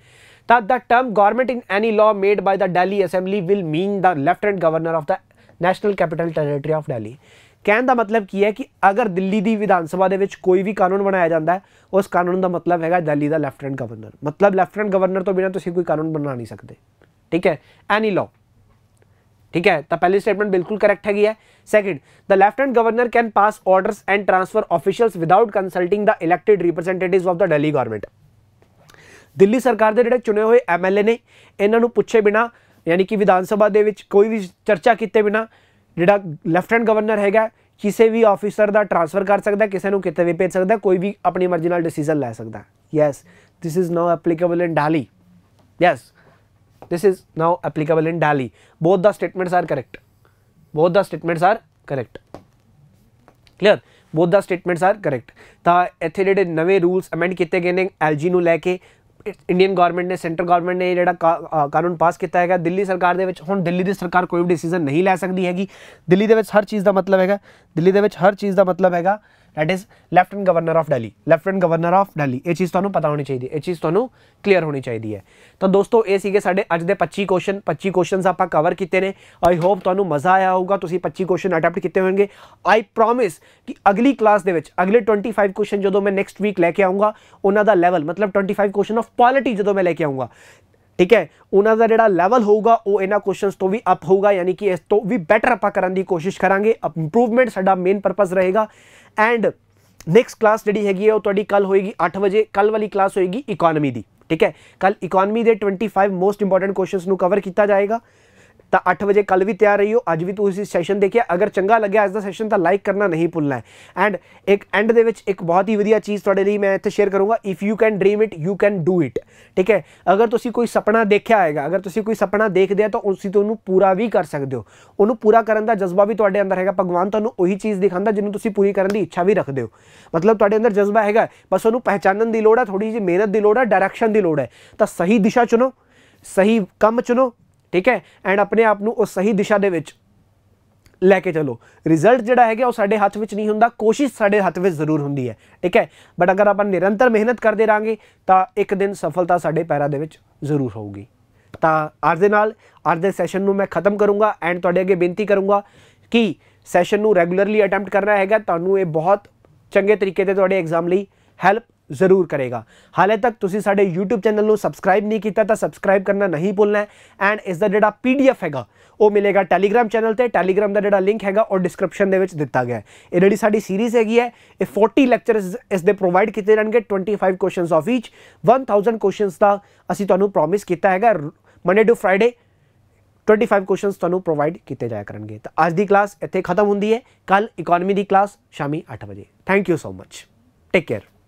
Speaker 1: तो the term government in any law made by the Delhi assembly will mean the lieutenant governor of the national capital territory of Delhi ਕਹਿਣ ਦਾ ਮਤਲਬ ਕੀ ਹੈ ਕਿ ਅਗਰ ਦਿੱਲੀ ਦੀ ਵਿਧਾਨ ਸਭਾ ਦੇ ਵਿੱਚ ਕੋਈ ਵੀ ਕਾਨੂੰਨ ਬਣਾਇਆ ਜਾਂਦਾ ਹੈ ਉਸ ਕਾਨੂੰਨ ਦਾ ਮਤਲਬ ਹੈਗਾ ਦਿੱਲੀ ਦਾ ਹੈਂਡ ਗਵਰਨਰ ਮਤਲਬ ਹੈਂਡ ਗਵਰਨਰ ਤੋਂ ਬਿਨਾ ਤੁਸੀਂ ਕੋਈ ਕਾਨੂੰਨ ਬਣਾ ਨਹੀਂ ਸਕਦੇ ਠੀਕ ਹੈ ਐਨੀ ਲਾਅ ਹੈ ਤਾਂ ਪਹਿਲੀ ਸਟੇਟਮੈਂਟ ਬਿਲਕੁਲ ਕਰੈਕਟ ਹੈਗੀ ਹੈ second second left hand governor can pass orders and transfer officials without consulting the elected representatives of the Delhi government Delhi ਸਰਕਾਰ ਦੇ ਜਿਹੜੇ ਚੁਣੇ ਹੋਏ ਐਮਐਲਏ ਨੇ ਇਹਨਾਂ ਨੂੰ ਪੁੱਛੇ ਬਿਨਾ ਯਾਨੀ ਕਿ ਵਿਧਾਨ ਸਭਾ ਦੇ ਵਿੱਚ ਕੋਈ ਵੀ ਚਰਚਾ ਕੀਤੇ ਬਿਨਾ ਜਿਹੜਾ ਲੈਫਟਨੈਂਟ ਗਵਰਨਰ ਹੈਗਾ ਕਿਸੇ ਵੀ ਆਫੀਸਰ ਦਾ ਟ੍ਰਾਂਸਫਰ ਕਰ ਸਕਦਾ ਕਿਸੇ ਨੂੰ ਕਿਤੇ ਵੀ ਭੇਜ ਸਕਦਾ ਕੋਈ ਵੀ ਆਪਣੀ ਮਰਜ਼ੀ ਨਾਲ ਡਿਸੀਜਨ ਲੈ ਸਕਦਾ yes this is now applicable in Delhi yes this is now applicable in Dali. Both the statements are correct. Both the statements are correct. Clear? Both the statements are correct. ਤਾਂ ਇੱਥੇ ਜਿਹੜੇ ਨਵੇਂ ਰੂਲਸ ਅਮੈਂਡ ਕੀਤੇ ਗਏ ਨੇ LG ਨੂੰ ਲੈ ਕੇ ਇੰਡੀਅਨ ਗਵਰਨਮੈਂਟ ਨੇ ਸੈਂਟਰ ਗਵਰਨਮੈਂਟ ਨੇ ਜਿਹੜਾ ਕਾਨੂੰਨ ਪਾਸ ਕੀਤਾ ਹੈਗਾ ਦਿੱਲੀ ਸਰਕਾਰ ਦੇ ਵਿੱਚ ਹੁਣ ਦਿੱਲੀ ਦੀ ਸਰਕਾਰ ਕੋਈ ਵੀ ਡਿਸੀਜਨ ਨਹੀਂ ਲੈ ਸਕਦੀ ਹੈਗੀ ਦਿੱਲੀ ਦੇ ਵਿੱਚ ਹਰ ਚੀਜ਼ ਦਾ ਮਤਲਬ ਹੈਗਾ ਦਿੱਲੀ ਦੇ ਵਿੱਚ ਹਰ ਚੀਜ਼ ਦਾ ਮਤਲਬ ਹੈਗਾ that is lieutenant governor of Delhi lieutenant governor of Delhi ਇਹ ਚੀਜ਼ ਤੁਹਾਨੂੰ ਪਤਾ ਹੋਣੀ ਚਾਹੀਦੀ ਹੈ ਇਹ ਚੀਜ਼ ਤੁਹਾਨੂੰ ਕਲੀਅਰ ਹੋਣੀ ਚਾਹੀਦੀ ਹੈ ਤਾਂ ਦੋਸਤੋ ਇਹ ਸੀਗੇ ਸਾਡੇ ਅੱਜ ਦੇ 25 ਕੁਐਸਚਨ 25 ਕੁਐਸਚਨਸ ਆਪਾਂ ਕਵਰ ਕੀਤੇ ਨੇ ਆਈ ਹੋਪ ਤੁਹਾਨੂੰ ਮਜ਼ਾ ਆਇਆ ਹੋਊਗਾ ਤੁਸੀਂ 25 ਕੁਐਸਚਨ ਅਟੈਂਪਟ ਕੀਤੇ ਹੋਣਗੇ ਆਈ ਪ੍ਰੋਮਿਸ ਕਿ ਅਗਲੀ ਕਲਾਸ ਦੇ ਵਿੱਚ ਅਗਲੇ 25 ਕੁਐਸਚਨ ਜਦੋਂ ਮੈਂ ਨੈਕਸਟ ਵੀਕ ਲੈ ਕੇ ਆਉਂਗਾ ਉਹਨਾਂ ਦਾ ਲੈਵਲ ਮਤਲਬ 25 ਕੁਐਸਚਨ ਆਫ ਪੋਲਿਟੀ ਜਦੋਂ ਮੈਂ ਲੈ ਕੇ ਆਉਂਗਾ ਠੀਕ ਹੈ ਉਹਨਾਂ ਦਾ ਜਿਹੜਾ ਲੈਵਲ ਹੋਊਗਾ ਉਹ ਇਹਨਾਂ ਕੁਐਸਚਨਸ ਤੋਂ ਵੀ ਅਪ ਹੋਊਗਾ ਯਾਨੀ ਕਿ ਇਸ ਤੋਂ ਵੀ ਬੈਟਰ ਆਪਾਂ ਕਰਨ ਦੀ ਕੋਸ਼ਿਸ਼ ਕਰਾਂਗੇ ਇੰਪਰੂਵਮੈਂਟ ਸਾਡਾ ਮੇਨ ਪਰਪਸ ਰਹੇਗਾ ਐਂਡ ਨੈਕਸਟ ਕਲਾਸ ਜਿਹੜੀ ਹੈਗੀ ਹੈ ਉਹ ਤੁਹਾਡੀ ਕੱਲ ਹੋਏਗੀ 8 ਵਜੇ ਕੱਲ ਵਾਲੀ ਕਲਾਸ ਹੋਏਗੀ ਇਕਨੋਮੀ ਦੀ ਠੀਕ ਹੈ ਕੱਲ ਇਕਨੋਮੀ ਦੇ 25 ਮੋਸਟ ਇੰਪੋਰਟੈਂਟ ਕੁਐਸਚਨਸ ਨੂੰ ਕਵਰ ਕੀਤਾ ਜਾਏਗਾ ਤਾਂ 8 ਵਜੇ ਕੱਲ ਵੀ ਤਿਆਰ ਰਹੀਓ ਅੱਜ ਵੀ ਤੁਸੀਂ ਸੈਸ਼ਨ ਦੇਖਿਆ ਅਗਰ ਚੰਗਾ ਲੱਗਿਆ ਅੱਜ ਦਾ ਸੈਸ਼ਨ ਤਾਂ ਲਾਈਕ ਕਰਨਾ ਨਹੀਂ ਭੁੱਲਣਾ ਐਂਡ ਇੱਕ ਐਂਡ ਦੇ ਵਿੱਚ ਇੱਕ ਬਹੁਤ ਹੀ ਵਧੀਆ ਚੀਜ਼ ਤੁਹਾਡੇ ਲਈ ਮੈਂ ਇੱਥੇ ਸ਼ੇਅਰ ਕਰੂੰਗਾ if you can dream it you can do it ਠੀਕ ਹੈ ਅਗਰ ਤੁਸੀਂ ਕੋਈ ਸੁਪਨਾ ਦੇਖਿਆ ਹੈਗਾ ਅਗਰ ਤੁਸੀਂ ਕੋਈ ਸੁਪਨਾ ਦੇਖਦੇ ਆ ਤਾਂ ਉਸੇ ਤੋਂ ਉਹਨੂੰ ਪੂਰਾ ਵੀ ਕਰ ਸਕਦੇ ਹੋ ਉਹਨੂੰ ਪੂਰਾ ਕਰਨ ਦਾ ਜਜ਼ਬਾ ਵੀ ਤੁਹਾਡੇ ਅੰਦਰ ਹੈਗਾ ਭਗਵਾਨ ਤੁਹਾਨੂੰ ਉਹੀ ਚੀਜ਼ ਦਿਖਾਉਂਦਾ ਜਿਹਨੂੰ ਤੁਸੀਂ ਪੂਰੀ ਕਰਨ ਦੀ ਇੱਛਾ ਵੀ ਰੱਖਦੇ ਹੋ ਮਤਲਬ ਤੁਹਾਡੇ ਅੰਦਰ ਜਜ਼ਬਾ ਹੈਗਾ ਬਸ ਉਹਨੂੰ ਪਹਿਚਾਨਣ ਦੀ ਲੋੜ ਹੈ ਥੋੜੀ ਜਿਹੀ ਮਿਹਨਤ ਦੀ ਲੋੜ ਹੈ ਡਾਇਰੈਕਸ਼ਨ ਦੀ ਲੋੜ ਹੈ ਤਾਂ ਸਹੀ ਦਿਸ਼ਾ ਚੁਣੋ ਸਹੀ ਕੰਮ ਚੁਣੋ ਠੀਕ ਹੈ ਐਂਡ ਆਪਣੇ ਆਪ ਨੂੰ ਉਹ ਸਹੀ ਦਿਸ਼ਾ ਦੇ ਵਿੱਚ ਲੈ ਕੇ ਚਲੋ ਰਿਜ਼ਲਟ ਜਿਹੜਾ ਹੈਗਾ ਉਹ ਸਾਡੇ ਹੱਥ ਵਿੱਚ ਨਹੀਂ ਹੁੰਦਾ ਕੋਸ਼ਿਸ਼ ਸਾਡੇ ਹੱਥ ਵਿੱਚ ਜ਼ਰੂਰ ਹੁੰਦੀ ਹੈ ਠੀਕ ਹੈ ਬਟ ਅਗਰ ਆਪਾਂ ਨਿਰੰਤਰ ਮਿਹਨਤ ਕਰਦੇ ਰਾਂਗੇ ਤਾਂ ਇੱਕ ਦਿਨ ਸਫਲਤਾ ਸਾਡੇ ਪੈਰਾਂ ਦੇ ਵਿੱਚ ਜ਼ਰੂਰ ਹੋਊਗੀ ਤਾਂ ਅੱਜ ਦੇ ਨਾਲ ਅੱਜ ਦੇ ਸੈਸ਼ਨ ਨੂੰ ਮੈਂ ਖਤਮ ਕਰੂੰਗਾ ਐਂਡ ਤੁਹਾਡੇ ਅੱਗੇ ਬੇਨਤੀ ਕਰੂੰਗਾ ਕਿ ਸੈਸ਼ਨ ਨੂੰ ਰੈਗੂਲਰਲੀ ਅਟੈਂਪਟ ਕਰਨਾ ਹੈਗਾ ਤੁਹਾਨੂੰ ਇਹ ਬਹੁਤ ਚੰਗੇ ਤਰੀਕੇ ਤੇ ਤੁਹਾਡੇ ਐਗਜ਼ਾਮ ਲਈ ਹੈਲਪ जरूर करेगा हाले तक तुम साढ़े यूट्यूब चैनल में सबसक्राइब नहीं किया तो सबसक्राइब करना नहीं भूलना है एंड इसका जोड़ा पी डी एफ हैगा वो मिलेगा टैलीग्राम चैनल पर टैलीग्राम का जोड़ा लिंक हैगा और डिस्क्रिप्शन के दिता गया है ये जी सारी सीरीज़ हैगी है ये फोर्टी लैक्चर इस प्रोवाइड किए जाएंगे twenty five question of each one thousand question का असी तुम्हें प्रोमिस किया है Monday to Friday twenty five question तुम्हें प्रोवाइड किए जाया करेंगे तो अज की क्लास इतने खत्म होंगी है कल इकोनमी की क्लास शामी अठ बजे thank you so much take care